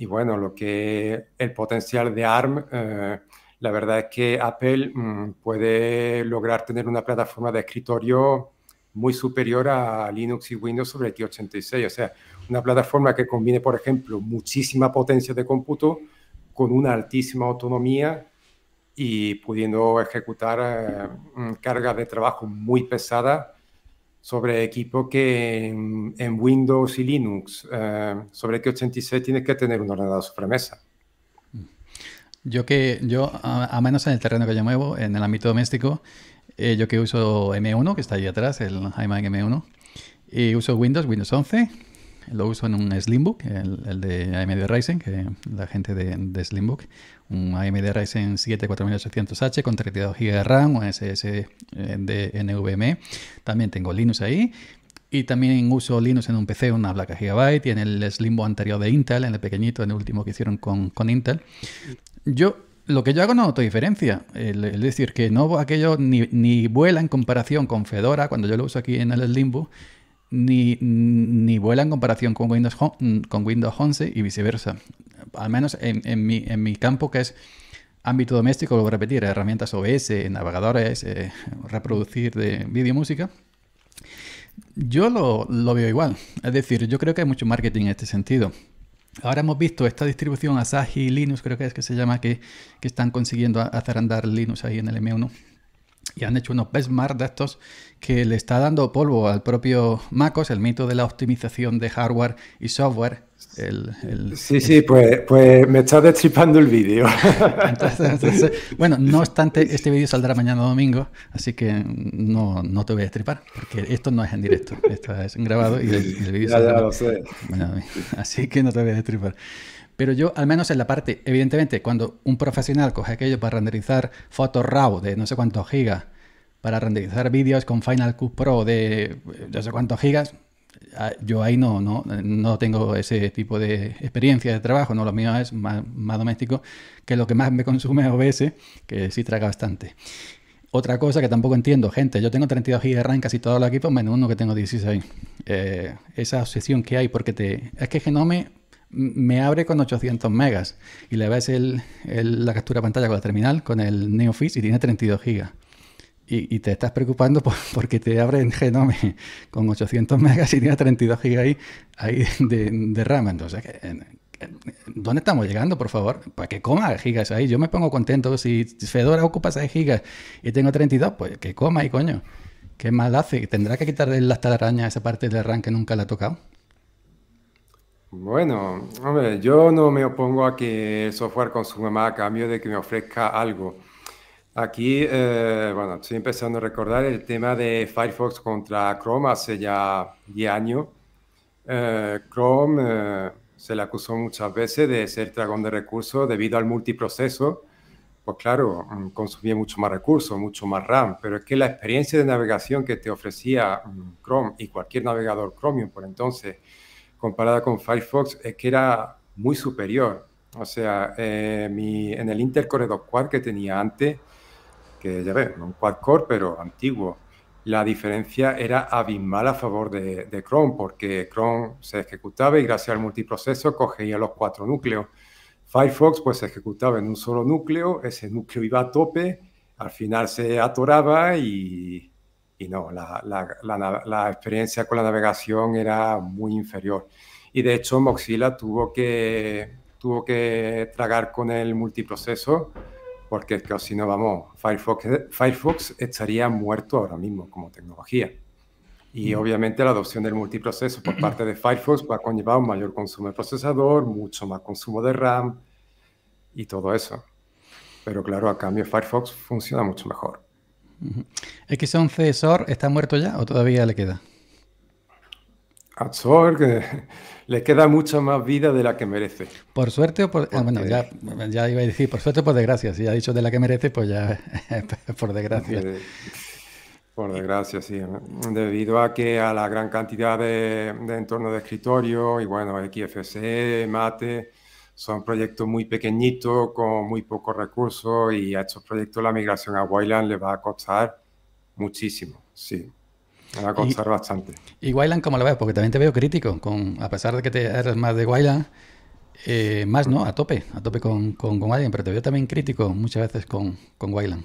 bueno, lo que el potencial de ARM... Eh, la verdad es que Apple mm, puede lograr tener una plataforma de escritorio muy superior a Linux y Windows sobre el 86 O sea, una plataforma que combine, por ejemplo, muchísima potencia de cómputo con una altísima autonomía y pudiendo ejecutar eh, mm, cargas de trabajo muy pesadas sobre equipo que en, Windows y Linux, eh, sobre el 86 tiene que tener un ordenador sobremesa. Yo que, yo, a, menos en el terreno que yo muevo, en el ámbito doméstico, eh, yo que uso M1, que está ahí atrás, el iMac M1, y uso Windows, Windows 11, lo uso en un Slimbook, el, de AMD Ryzen, que la gente de, Slimbook, un AMD Ryzen 7 4800H con 32 GB de RAM, un SSD NVMe. También tengo Linux ahí, y también uso Linux en un PC, una placa Gigabyte, y en el Slimbo anterior de Intel, en el pequeñito, en el último que hicieron con, Intel. Yo lo que yo hago no noto diferencia. Es decir, que no aquello ni, vuela en comparación con Fedora, cuando yo lo uso aquí en el Slimbo, ni, vuela en comparación con Windows, con Windows 11 y viceversa. Al menos en, mi, campo, que es ámbito doméstico, voy a repetir, herramientas OBS, navegadores, eh, reproducir de vídeo música. Yo lo, lo veo igual. Es decir, yo creo que hay mucho marketing en este sentido. Ahora hemos visto esta distribución Asahi Linux, creo que es que se llama, que, que están consiguiendo hacer andar Linux ahí en el M1 y han hecho unos benchmark de estos que le está dando polvo al propio MacOS, el mito de la optimización de hardware y software. sí, sí, pues, pues me está destripando el vídeo. bueno, no obstante, este vídeo saldrá mañana domingo, así que no, no, te voy a destripar, porque esto no es en directo, esto es grabado y el, vídeo saldrá Así que no te voy a destripar. Pero yo, al menos en la parte, evidentemente, cuando un profesional coge aquello para renderizar fotos RAW de no sé cuántos gigas, para renderizar vídeos con Final Cut Pro de eh, no sé cuántos gigas, ah, yo ahí no, no, no tengo ese tipo de experiencia de trabajo, no lo mío es más, doméstico, que lo que más me consume es OBS, que sí traga bastante. Otra cosa que tampoco entiendo, gente, yo tengo 32 GB de RAM casi todos los equipos, menos uno que tengo 16. Eh, esa obsesión que hay, porque te, es que Genome me abre con 800 megas y le ves la captura pantalla con la terminal, con el NeoFish y tiene 32 gigas. Y, te estás preocupando porque te abre en Genome con 800 megas y tiene 32 gigas ahí, de, RAM. Entonces, ¿dónde estamos llegando, por favor? Para que coma gigas ahí. Yo me pongo contento. Si Fedora ocupa 6 gigas y tengo 32, pues que coma ahí, coño. ¿Qué más hace? ¿Tendrá que quitarle las talaraña a esa parte del RAM que nunca la ha tocado? Bueno, hombre, yo no me opongo a que el software consuma a cambio de que me ofrezca algo. Aquí, eh, bueno, estoy empezando a recordar el tema de Firefox contra Chrome hace ya 10 años. Eh, Chrome eh, se le acusó muchas veces de ser dragón de recursos debido al multiproceso. Pues claro, mm, consumía mucho más recursos, mucho más RAM, pero es que la experiencia de navegación que te ofrecía mm, Chrome y cualquier navegador Chromium por entonces comparada con Firefox es que era muy superior. O sea, eh, en el Intel Core 2 Quad que tenía antes, que ya ves, un quad core pero antiguo, la diferencia era abismal a favor de, Chrome, porque Chrome se ejecutaba y gracias al multiproceso cogía los cuatro núcleos. Firefox pues se ejecutaba en un solo núcleo, ese núcleo iba a tope, al final se atoraba y y no, la, experiencia con la navegación era muy inferior. Y de hecho Mozilla tuvo que, tuvo que tragar con el multiproceso porque es que si no, vamos, Firefox, Firefox estaría muerto ahora mismo como tecnología. Y mm. obviamente la adopción del multiproceso por parte de Firefox va a conllevar un mayor consumo de procesador, mucho más consumo de RAM y todo eso. Pero claro, a cambio Firefox funciona mucho mejor. X11 SOR está muerto ya o todavía le queda? A SOR le queda mucha más vida de la que merece. Por suerte o por... ya, iba a decir, por suerte por desgracia. Si ya ha dicho de la que merece, pues ya por desgracia. por desgracia, sí. Debido a que a la gran cantidad de, entorno de escritorio y bueno, XFC, Mate son proyectos muy pequeñitos, con muy pocos recursos y a estos proyectos la migración a Wayland le va a costar muchísimo, sí. le va a costar bastante. ¿Y Wayland cómo lo ves? Porque también te veo crítico, con, a pesar de que te eres más de Wayland, eh, más no, a tope, a tope con, con, alguien, pero te veo también crítico muchas veces con, con Wayland.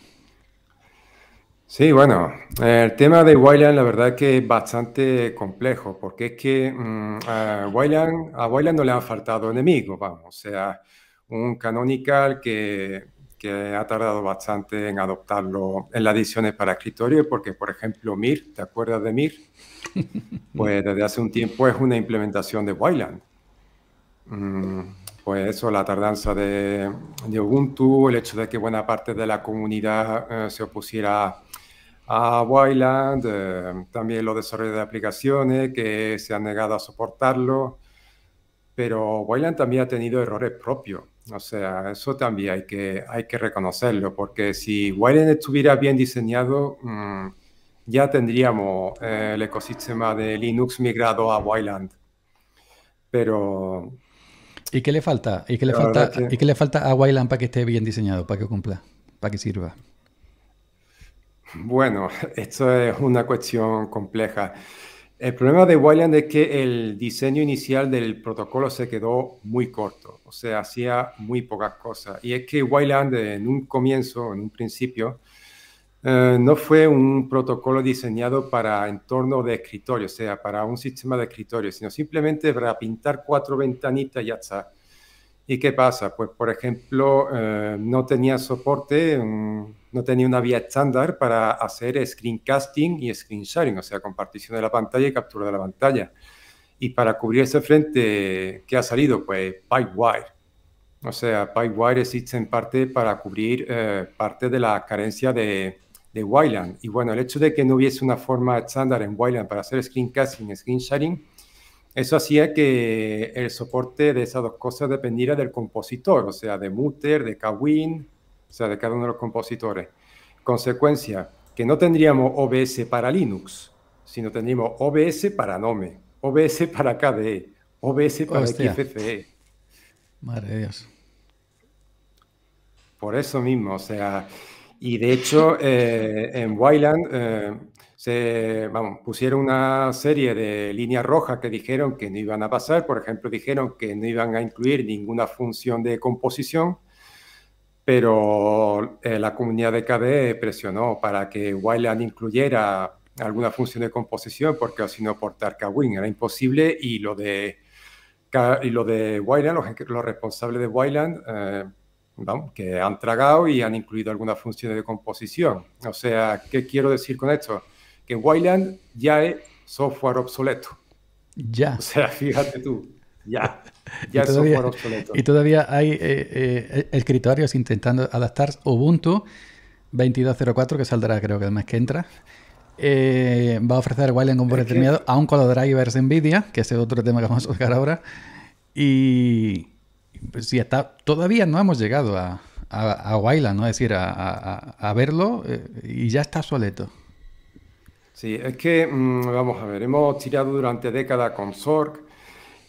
Sí, bueno, el tema de Wayland la verdad que es bastante complejo, porque es que mm, a, Wayland, no le han faltado enemigos, vamos, o sea, un canonical que, ha tardado bastante en adoptarlo en las ediciones para escritorio, porque por ejemplo Mir, ¿te acuerdas de Mir? Pues desde hace un tiempo es una implementación de Wayland. Mm, pues eso, la tardanza de, Ubuntu, el hecho de que buena parte de la comunidad eh, se opusiera a a Wayland, em, también los desarrollos de aplicaciones que se han negado a soportarlo, pero Wayland también ha tenido errores propios. O sea, eso también hay que, hay que reconocerlo, porque si Wayland estuviera bien diseñado, mm, ya tendríamos eh, el ecosistema de Linux migrado a Wayland. Pero ¿Y qué le falta? ¿Y qué le falta, ¿y qué le falta a Wayland para que esté bien diseñado, para que cumpla, para que sirva? Bueno, esto es una cuestión compleja. El problema de Wayland es que el diseño inicial del protocolo se quedó muy corto, o sea, hacía muy pocas cosas. Y es que Wayland en un comienzo, en un principio, eh, no fue un protocolo diseñado para entorno de escritorio, o sea, para un sistema de escritorio, sino simplemente para pintar cuatro ventanitas y ya está. ¿Y qué pasa? Pues, por ejemplo, eh, no tenía soporte, mm, no tenía una vía estándar para hacer screencasting y screen sharing, o sea, compartición de la pantalla y captura de la pantalla. Y para cubrir ese frente, ¿qué ha salido? Pues Pipewire. O sea, Pipewire existe en parte para cubrir eh, parte de la carencia de, de Wayland. Y bueno, el hecho de que no hubiese una forma estándar en Wayland para hacer screencasting y screen sharing eso hacía que el soporte de esas dos cosas dependiera del compositor, o sea, de Mutter, de Kawin, o sea, de cada uno de los compositores. Consecuencia, que no tendríamos OBS para Linux, sino tendríamos OBS para Nome, OBS para KDE, OBS para XFCE. Madre de Dios. Por eso mismo, o sea, y de hecho eh, en Wayland eh, se vamos, pusieron una serie de líneas rojas que dijeron que no iban a pasar. Por ejemplo, dijeron que no iban a incluir ninguna función de composición, pero eh, la comunidad de KDE presionó para que Wayland incluyera alguna función de composición, porque si no, portar Kwin era imposible y lo de, y lo de Wayland, los, responsables de Wayland, eh, que han tragado y han incluido ...alguna función de composición. O sea, ¿qué quiero decir con esto? en Wayland ya es software obsoleto. Ya. O sea, fíjate tú, ya. Ya es software obsoleto. Y todavía hay eh, eh, escritorios intentando adaptar Ubuntu 22.04, que saldrá creo que el mes que entra. Eh, va a ofrecer Wayland un determinado, aún con los drivers NVIDIA, que ese es otro tema que vamos a tocar ahora. Y pues, si está, todavía no hemos llegado a, a, Wayland, ¿no? es decir, a, a verlo y ya está obsoleto. Sí, es que, mm, vamos a ver, hemos tirado durante décadas con Sorg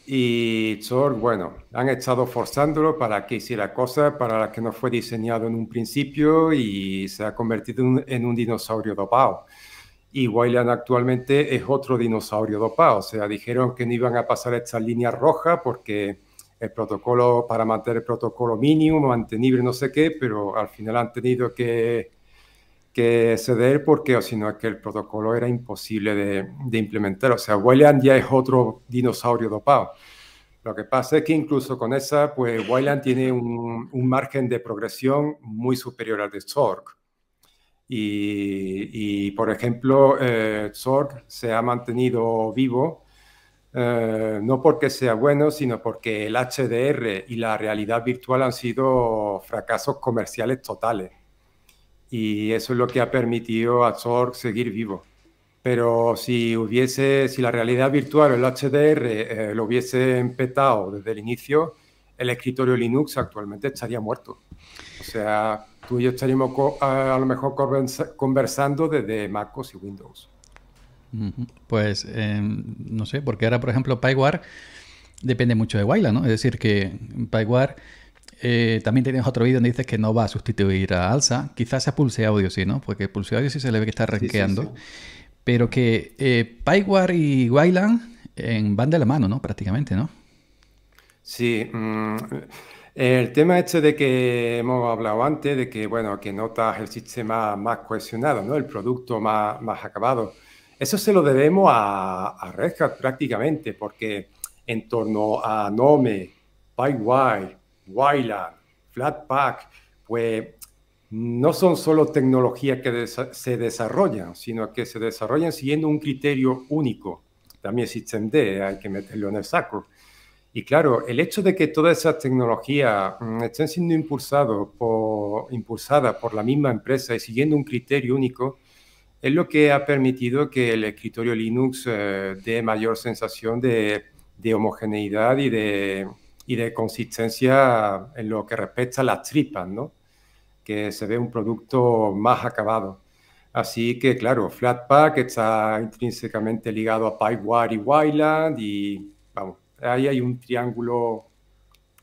y Sorg, bueno, han estado forzándolo para que hiciera cosas para las que no fue diseñado en un principio y se ha convertido en un dinosaurio dopado. Y Wayland actualmente es otro dinosaurio dopado, o sea, dijeron que no iban a pasar esta línea roja porque el protocolo, para mantener el protocolo mínimo, mantenible, no sé qué, pero al final han tenido que que ceder porque o sino que el protocolo era imposible de, implementar. O sea, Wayland ya es otro dinosaurio dopado. Lo que pasa es que incluso con esa, pues Wayland tiene un, margen de progresión muy superior al de Zorg Y, por ejemplo, eh, se ha mantenido vivo, eh, no porque sea bueno, sino porque el HDR y la realidad virtual han sido fracasos comerciales totales y eso es lo que ha permitido a Zorg seguir vivo. Pero si hubiese, si la realidad virtual o el HDR eh, lo hubiese empetado desde el inicio, el escritorio Linux actualmente estaría muerto. O sea, tú y yo estaríamos a, lo mejor conversando desde MacOS y Windows. Pues em, no sé, porque ahora, por ejemplo, PyWare depende mucho de Waila, ¿no? Es decir, que PyWare eh, también tienes otro vídeo donde dices que no va a sustituir a Alsa. Quizás a Pulse Audio sí, Porque Pulse Audio sí se le ve que está renqueando. Pero que eh, y Wayland van de la mano, ¿no? Prácticamente, ¿no? Sí. Mm, el tema este de que hemos hablado antes, de que, bueno, que notas el sistema más cohesionado, ¿no? El producto más, acabado. Eso se lo debemos a, a prácticamente, porque en torno a Nome, Pywire, Wayland, Flatpak, pues no son solo tecnologías que se desarrollan, sino que se desarrollan siguiendo un criterio único. También existen D, ¿eh? hay que meterlo en el saco. Y claro, el hecho de que toda esa tecnología mm, estén siendo impulsadas por, impulsada por la misma empresa y siguiendo un criterio único, es lo que ha permitido que el escritorio Linux eh, dé mayor sensación de homogeneidad y de, y de consistencia en lo que respecta a las tripas, ¿no? que se ve un producto más acabado. Así que, claro, Flatpak está intrínsecamente ligado a Pipewire y Wayland y, vamos, ahí hay un triángulo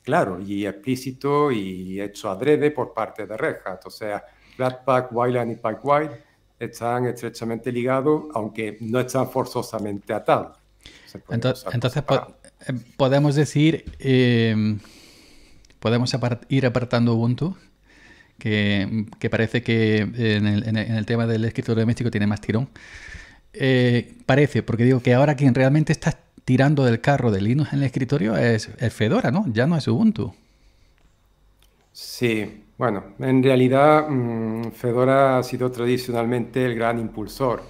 claro y explícito y hecho adrede por parte de Reja. O sea, Flatpak, Wayland y Pipewire están estrechamente ligados, aunque no están forzosamente atados. Entonces, entonces, eh, podemos decir, eh, podemos ir apartando Ubuntu, que, parece que en el, tema del escritorio doméstico tiene más tirón. Eh, parece, porque digo que ahora quien realmente está tirando del carro de Linux en el escritorio es, Fedora, ¿no? Ya no es Ubuntu. Sí, bueno, en realidad mm, Fedora ha sido tradicionalmente el gran impulsor.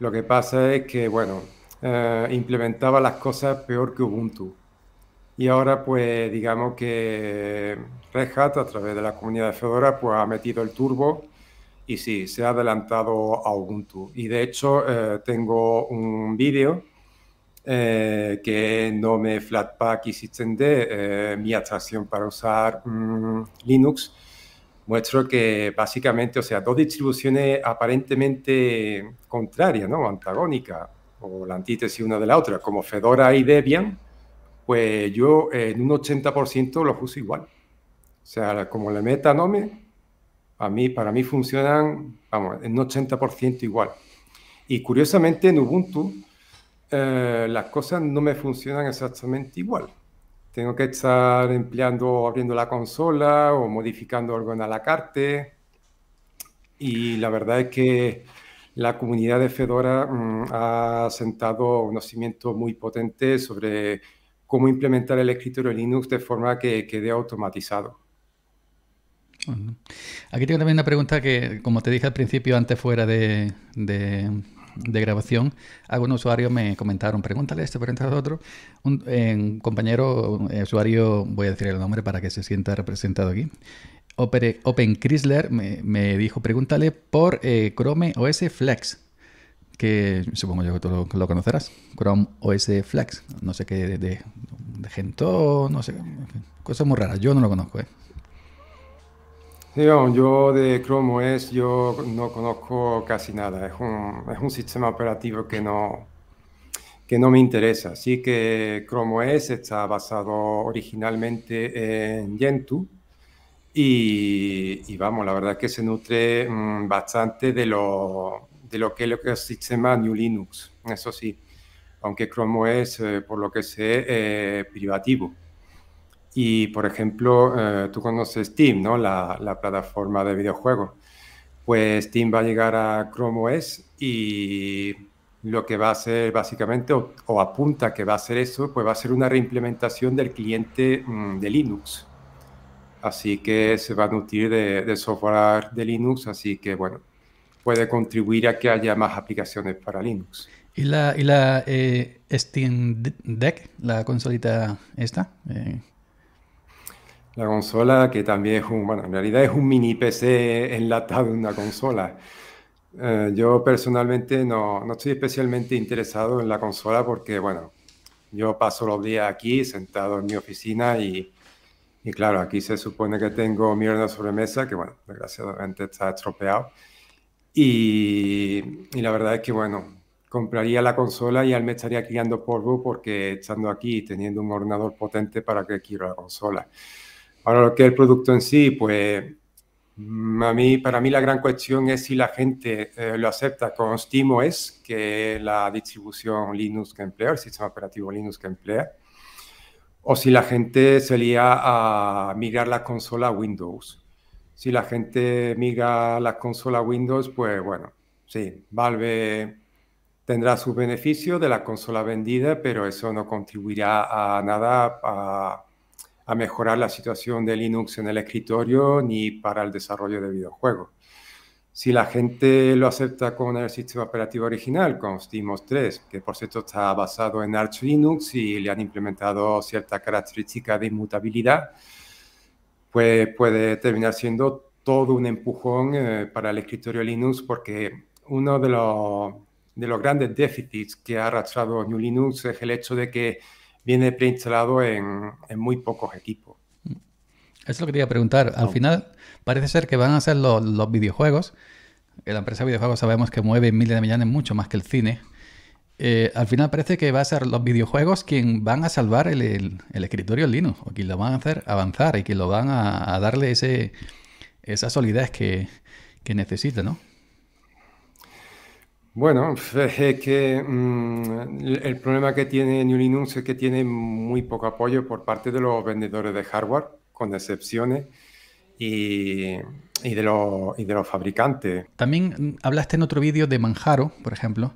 Lo que pasa es que, bueno, eh, implementaba las cosas peor que Ubuntu. Y ahora, pues, digamos que Red Hat, a través de la comunidad de Fedora, pues ha metido el turbo y sí, se ha adelantado a Ubuntu. Y de hecho, eh, tengo un vídeo eh, que no me Flatpak y SystemD, mi atracción para usar mm, Linux, muestro que básicamente, o sea, dos distribuciones aparentemente contrarias, ¿no? Antagónicas o la antítesis una de la otra, como Fedora y Debian, pues yo eh, en un 80% lo uso igual. O sea, como le meta a mí, para mí funcionan, vamos, en un 80% igual. Y curiosamente en Ubuntu eh, las cosas no me funcionan exactamente igual. Tengo que estar empleando, abriendo la consola o modificando algo en la carte. Y la verdad es que la comunidad de Fedora mm, ha sentado unos muy potente sobre cómo implementar el escritorio Linux de forma que quede automatizado. Aquí tengo también una pregunta que, como te dije al principio, antes fuera de, grabación, algunos usuarios me comentaron, pregúntale esto, pregúntale otro. Un, un compañero, un eh, usuario, voy a decir el nombre para que se sienta representado aquí, Open Chrysler me, dijo, pregúntale por eh, Chrome OS Flex, que supongo yo que tú lo, conocerás, Chrome OS Flex, no sé qué, de, de, Gentoo, no sé, cosas muy raras, yo no lo conozco. ¿eh? yo de Chrome OS yo no conozco casi nada, es un, sistema operativo que no, que no me interesa, así que Chrome OS está basado originalmente en Gentoo, y, vamos, la verdad que se nutre mm, bastante de lo, de lo que es el sistema New Linux, eso sí, aunque Chrome OS, eh, por lo que sé, eh, privativo. Y, por ejemplo, eh, tú conoces Steam, ¿no? La, plataforma de videojuegos. Pues Steam va a llegar a Chrome OS y lo que va a hacer básicamente, o, apunta que va a hacer eso, pues va a ser una reimplementación del cliente mm, de Linux así que se va a nutrir de, software de Linux, así que bueno, puede contribuir a que haya más aplicaciones para Linux. ¿Y la, y la eh, Steam Deck, la consolita esta? Eh? La consola que también es un, bueno, en realidad es un mini PC enlatado en una consola. Eh, yo personalmente no, no estoy especialmente interesado en la consola porque, bueno, yo paso los días aquí sentado en mi oficina y, y claro, aquí se supone que tengo Mierda sobre mesa, que bueno, desgraciadamente está estropeado. Y, y, la verdad es que bueno, compraría la consola y al me estaría criando polvo porque estando aquí teniendo un ordenador potente, ¿para que quiera la consola? Ahora, lo que es el producto en sí, pues mm, a mí, para mí la gran cuestión es si la gente eh, lo acepta con es que es la distribución Linux que emplea, el sistema operativo Linux que emplea o si la gente salía a migrar la consola a Windows. Si la gente migra la consola a Windows, pues bueno, sí, Valve tendrá su beneficio de la consola vendida, pero eso no contribuirá a nada a mejorar la situación de Linux en el escritorio ni para el desarrollo de videojuegos. Si la gente lo acepta con el sistema operativo original, con SteamOS 3, que por cierto está basado en Arch Linux y le han implementado cierta característica de inmutabilidad, pues puede terminar siendo todo un empujón eh, para el escritorio Linux porque uno de los, de los grandes déficits que ha arrastrado New Linux es el hecho de que viene preinstalado en, muy pocos equipos. Mm. Eso es lo que quería preguntar. Al final, Parece ser que van a ser los, videojuegos. La empresa de videojuegos sabemos que mueve miles de millones mucho más que el cine. Eh, al final parece que va a ser los videojuegos quien van a salvar el, escritorio Linux, o quien lo van a hacer avanzar y que lo van a, darle esa solidez que, necesita, ¿no? Bueno, es que mm, el problema que tiene New Linux es que tiene muy poco apoyo por parte de los vendedores de hardware, con excepciones y, de, los, de los fabricantes. También hablaste en otro vídeo de Manjaro, por ejemplo.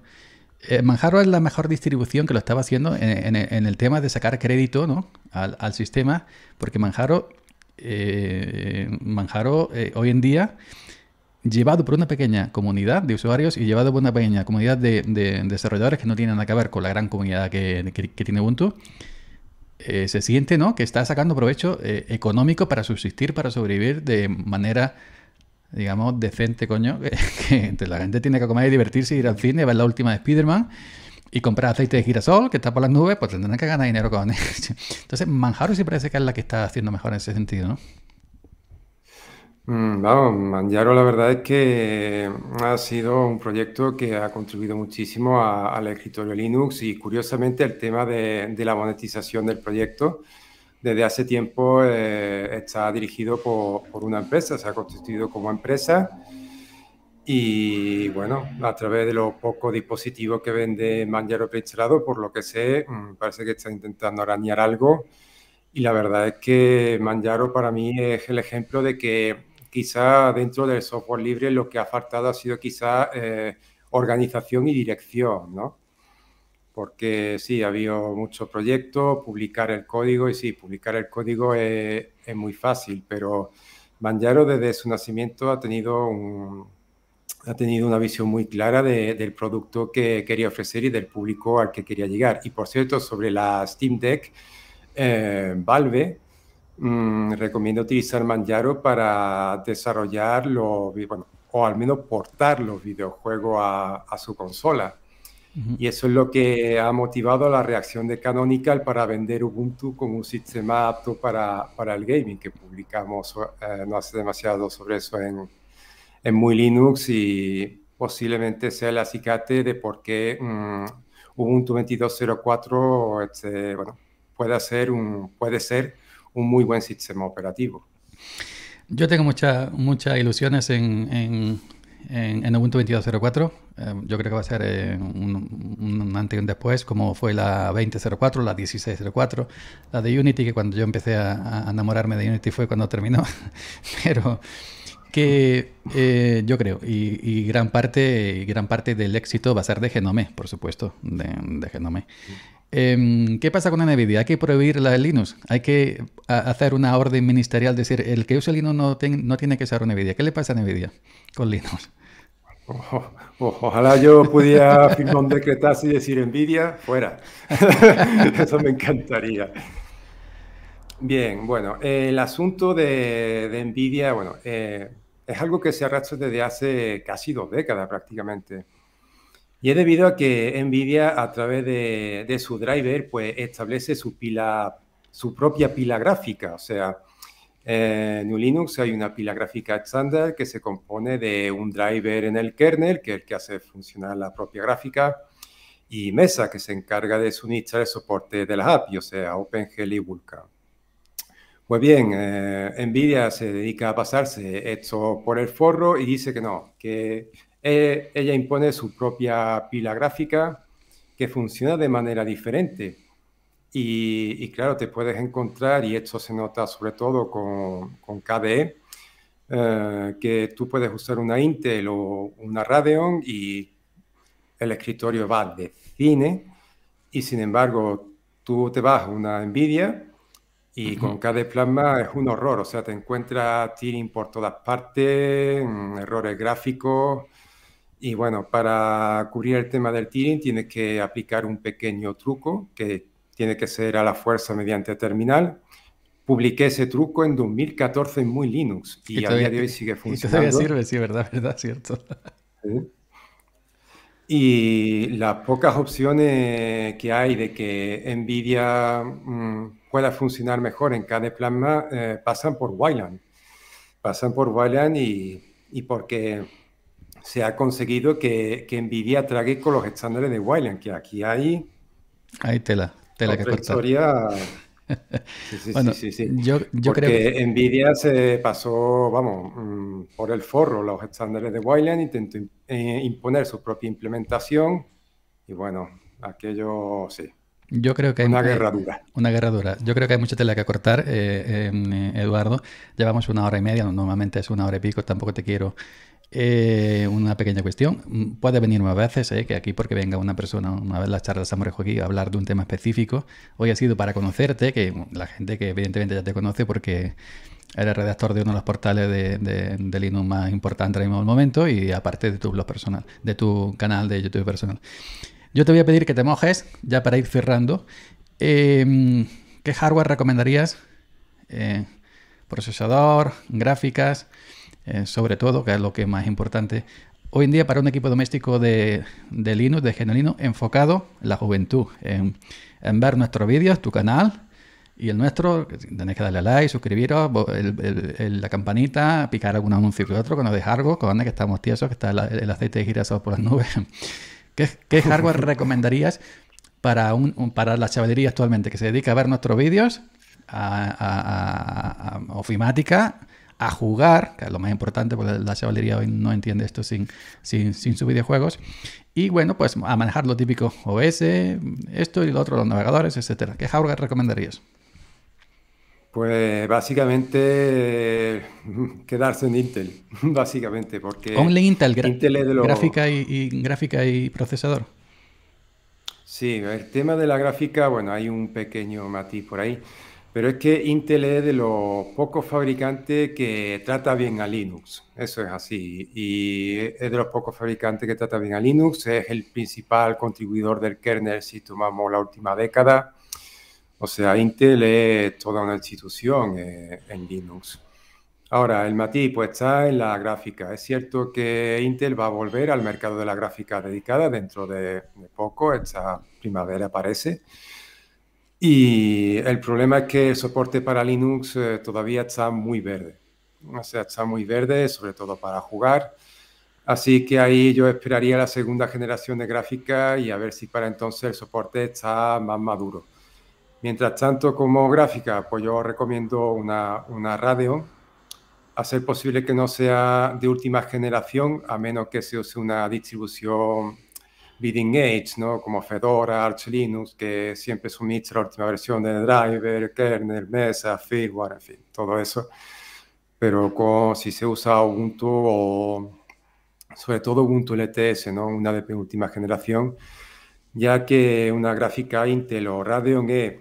Eh, Manjaro es la mejor distribución que lo estaba haciendo en, el tema de sacar crédito al, sistema, porque Manjaro, eh, Manjaro eh, hoy en día, llevado por una pequeña comunidad de usuarios y llevado por una pequeña comunidad de, desarrolladores que no tienen nada que ver con la gran comunidad que tiene Ubuntu, eh, se siente ¿no? que está sacando provecho eh, económico para subsistir, para sobrevivir de manera, digamos, decente, coño. Que, la gente tiene que comer y divertirse, ir al cine, ver la última de Spider-Man y comprar aceite de girasol que está por las nubes, pues tendrán que ganar dinero con eso. Entonces, Manjaro sí parece que es la que está haciendo mejor en ese sentido, ¿no? Mm, Manjaro, la verdad es que ha sido un proyecto que ha contribuido muchísimo al escritorio Linux y curiosamente el tema de, la monetización del proyecto desde hace tiempo eh, está dirigido por, una empresa, se ha constituido como empresa y bueno, a través de los pocos dispositivos que vende Manjaro preinstalado, por lo que sé, mm, parece que está intentando arañar algo. Y la verdad es que Manjaro para mí es el ejemplo de que quizá dentro del software libre lo que ha faltado ha sido quizá eh, organización y dirección, ¿no? Porque sí, ha habido muchos proyectos, publicar el código, y sí, publicar el código es, muy fácil, pero Manjaro desde su nacimiento ha tenido, ha tenido una visión muy clara del producto que quería ofrecer y del público al que quería llegar. Y por cierto, sobre la Steam Deck, eh, Valve Mm, recomiendo utilizar Manjaro para desarrollar los, bueno, o al menos portar los videojuegos a, su consola. Y eso es lo que ha motivado la reacción de Canonical para vender Ubuntu como un sistema apto para, para el gaming, que publicamos eh, no hace demasiado sobre eso en, en Muy Linux y posiblemente sea el acicate de por qué mm, Ubuntu 22.04 este, bueno, puede, ser un, puede ser un muy buen sistema operativo. Yo tengo muchas muchas ilusiones en, en, en, en Ubuntu 22.04. Em, yo creo que va a ser eh, un, antes y un después, como fue la 20.04, la 16.04, la de Unity, que cuando yo empecé a, a enamorarme de Unity fue cuando terminó. Pero que eh, yo creo, y, gran parte, gran parte del éxito va a ser de Genome, por supuesto, de, Genome. Em, ¿Qué pasa con NVIDIA? Hay que prohibir la Linux, hay que hacer una orden ministerial, decir, el que use Linux no, tiene que ser NVIDIA. ¿Qué le pasa a NVIDIA con Linux? ojalá yo pudiera firmar un decretazo y decir NVIDIA, fuera. Eso me encantaría. Bien, bueno, el asunto de, Nvidia, bueno, eh, es algo que se arrastra desde hace casi dos décadas prácticamente. Y es debido a que Nvidia, a través de, su driver, pues establece su propia pila gráfica. O sea, eh, en en Linux hay una pila gráfica estándar que se compone de un driver en el kernel, que es el que hace funcionar la propia gráfica, y Mesa, que se encarga de suministrar de soporte de las API, o sea, OpenGL y Vulkan. Pues bien, eh, Nvidia se dedica a pasarse esto por el forro y dice que no, que eh, ella impone su propia pila gráfica que funciona de manera diferente. Y, claro, te puedes encontrar, y esto se nota sobre todo con, con KDE, eh, que tú puedes usar una Intel o una Radeon y el escritorio va de cine, y sin embargo tú te vas a una Nvidia y con KDE Plasma es un horror, o sea, te encuentras tearing por todas partes, errores gráficos. Y bueno, para cubrir el tema del tearing tienes que aplicar un pequeño truco que tiene que ser a la fuerza mediante terminal. Publiqué ese truco en 2014 en muy Linux y, a día de hoy sigue funcionando. Y todavía sirve, sí, verdad, verdad, cierto. Y las pocas opciones que hay de que NVIDIA mm, pueda funcionar mejor en cada plasma eh, pasan por Wayland. Pasan por Wayland y, y, porque se ha conseguido que, que NVIDIA trague con los estándares de Wayland, que aquí hay... Hay tela, tela que cortar. Sí, sí, sí, Yo, yo creo que... Nvidia se pasó, vamos, mm, por el forro los estándares de Wayland, intentó eh, imponer su propia implementación y bueno, aquello sí. Yo creo que hay una guerra dura. Una guerra dura. Yo creo que hay mucha tela que cortar, eh, em, eh, Eduardo. Llevamos una hora y media, normalmente es una hora y pico, tampoco te quiero eh, una pequeña cuestión. Mm, puede venir más veces, eh, que aquí porque venga una persona, una vez las charlas Samorejo aquí, a hablar de un tema específico. Hoy ha sido para conocerte, que mm, la gente que evidentemente ya te conoce porque eres redactor de uno de los portales de, Linux más importantes en mismo el momento y aparte de tu blog personal, de tu canal de YouTube personal. Yo te voy a pedir que te mojes, ya para ir cerrando. Em, ¿Qué hardware recomendarías? Eh, procesador, gráficas... Eh, sobre todo, que es lo que es más importante. Hoy en día para un equipo doméstico de, de Linux, de Genolino, enfocado en la juventud, en, ver nuestros vídeos, tu canal, y el nuestro, tenéis que darle a like, suscribiros, el, la campanita, picar algún anuncio y otro, que nos dejes algo, que estamos tiesos, que está el, aceite de girasol por las nubes. ¿Qué, hardware recomendarías para, un, para la chavalería actualmente que se dedica a ver nuestros vídeos, a, a ofimática, a jugar, que es lo más importante, porque la chavalería hoy no entiende esto sin, sus videojuegos. Y bueno, pues a manejar lo típico OS, esto y lo otro, los navegadores, etcétera. ¿Qué hardware recomendarías? Pues básicamente quedarse en Intel, básicamente, porque Only Intel, gráfica gráfica y procesador. Sí, el tema de la gráfica, bueno, hay un pequeño matiz por ahí. Pero es que Intel es de los pocos fabricantes que trata bien a Linux. Eso es así. Y es de los pocos fabricantes que trata bien a Linux. Es el principal contribuidor del kernel si tomamos la última década. O sea, Intel es toda una institución eh, en Linux. Ahora, el matiz pues está en la gráfica. Es cierto que Intel va a volver al mercado de la gráfica dedicada dentro de, de poco, esta primavera parece. Y el problema es que el soporte para Linux eh, todavía está muy verde. O sea, está muy verde, sobre todo para jugar. Así que ahí yo esperaría la segunda generación de gráfica y a ver si para entonces el soporte está más maduro. Mientras tanto, como gráfica, pues yo recomiendo una, radio. Radeon. Hacer posible que no sea de última generación, a menos que se use una distribución Bidding Edge, ¿no? como Fedora, Arch Linux, que siempre suministra la última versión de driver, kernel, mesa, firmware, en fin, todo eso. Pero si se usa Ubuntu o sobre todo Ubuntu LTS, ¿no? una de penúltima generación, ya que una gráfica Intel o Radeon es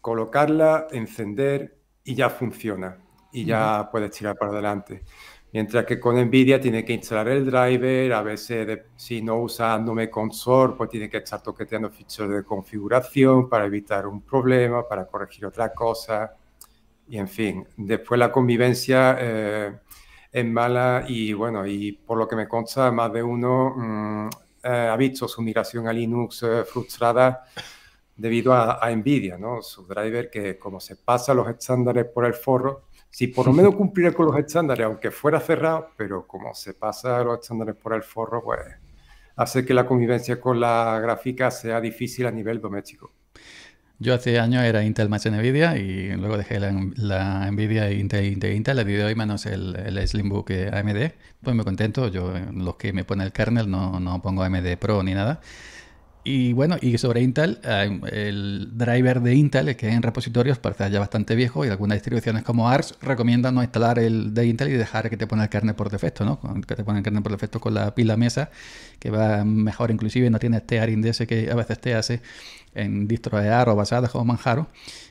colocarla, encender y ya funciona y ya puedes tirar para adelante. Mientras que con NVIDIA tiene que instalar el driver, a veces si no usa me Console, pues tiene que estar toqueteando ficheros de configuración para evitar un problema, para corregir otra cosa, y en fin. Después la convivencia eh, es mala y bueno, y por lo que me consta, más de uno mm, eh, ha visto su migración a Linux eh, frustrada debido a, a NVIDIA, ¿no? Su driver que como se pasa los estándares por el forro, si por lo menos cumpliera con los estándares, aunque fuera cerrado, pero como se pasa los estándares por el forro, pues hace que la convivencia con la gráfica sea difícil a nivel doméstico. Yo hace años era Intel más NVIDIA y luego dejé la, NVIDIA e Intel, Intel, Intel. A día de hoy manos el, slim Slimbook eh, AMD. Pues me contento, yo los que me pone el kernel no, no pongo AMD Pro ni nada. Y bueno, y sobre Intel, el driver de Intel, que en repositorios, parece ya bastante viejo y algunas distribuciones como ARS recomiendan no instalar el de Intel y dejar que te ponga el carnet por defecto, ¿no? Que te ponga el carnet por defecto con la pila mesa, que va mejor inclusive, no tiene este que a veces te hace en distros de AR o basadas o Manjaro.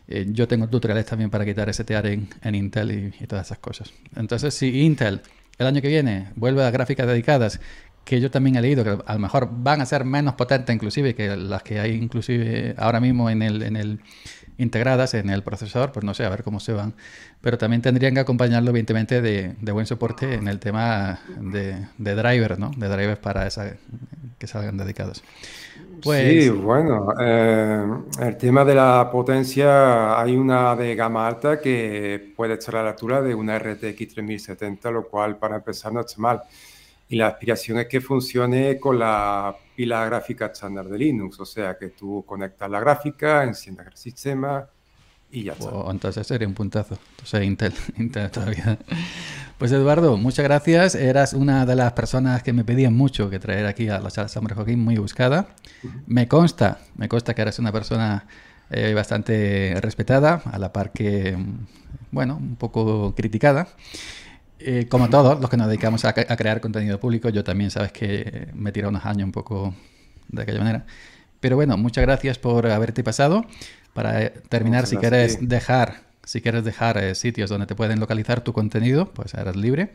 Eh, yo tengo tutoriales también para quitar ese tear en, Intel y, y todas esas cosas. Entonces, si Intel el año que viene vuelve a gráficas dedicadas que yo también he leído, que a lo mejor van a ser menos potentes inclusive que las que hay inclusive ahora mismo en el, en el integradas en el procesador, pues no sé, a ver cómo se van. Pero también tendrían que acompañarlo evidentemente de, buen soporte en el tema de, de drivers, ¿no? De drivers para esas que salgan dedicados. Pues... Sí, bueno, eh, el tema de la potencia, hay una de gama alta que puede estar a la altura de una RTX 3070, lo cual para empezar no está mal. Y la aspiración es que funcione con la pila gráfica estándar de Linux, o sea que tú conectas la gráfica, enciendas el sistema y ya está. entonces sería un puntazo. Entonces Intel, Intel todavía. Pues Eduardo, muchas gracias. Eras una de las personas que me pedían mucho que traer aquí a la sala San Joaquín, muy buscada. Me consta, me consta que eres una persona eh, bastante respetada, a la par que, mm, bueno, un poco criticada. Eh, como todos los que nos dedicamos a, crear contenido público, yo también sabes que me he unos años un poco de aquella manera. Pero bueno, muchas gracias por haberte pasado. Para eh, terminar, si quieres dejar, si quieres dejar eh, sitios donde te pueden localizar tu contenido, pues eres libre.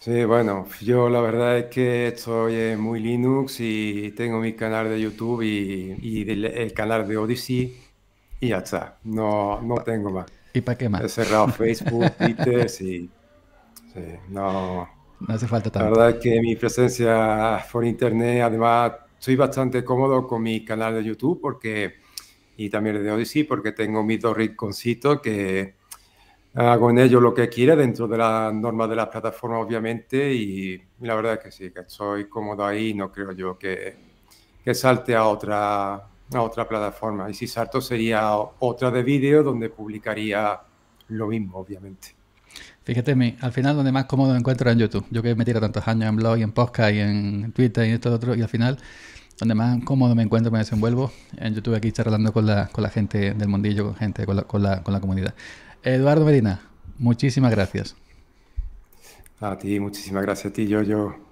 Sí, bueno, yo la verdad es que estoy muy Linux y tengo mi canal de YouTube y, y el canal de Odyssey y ya está. No, no tengo más. ¿Y para qué más? He cerrado Facebook, Twitter, sí. No. No hace falta tanto. La verdad es que mi presencia por internet, además, soy bastante cómodo con mi canal de YouTube porque, y también de Odyssey, porque tengo mis dos rinconcitos que hago en ellos lo que quiera dentro de las normas de la plataforma, obviamente, y la verdad es que sí, que soy cómodo ahí no creo yo que, que salte a otra a otra plataforma. Y si salto sería otra de vídeo donde publicaría lo mismo, obviamente. Fíjate, al final donde más cómodo me encuentro es en YouTube. Yo que me metido tantos años en blog y en podcast y en Twitter y esto y otro, y al final donde más cómodo me encuentro, me desenvuelvo, en YouTube aquí charlando con la, con la gente del mundillo, con gente, con la, con la, con la comunidad. Eduardo Medina, muchísimas gracias. A ti, muchísimas gracias a ti, yo, yo.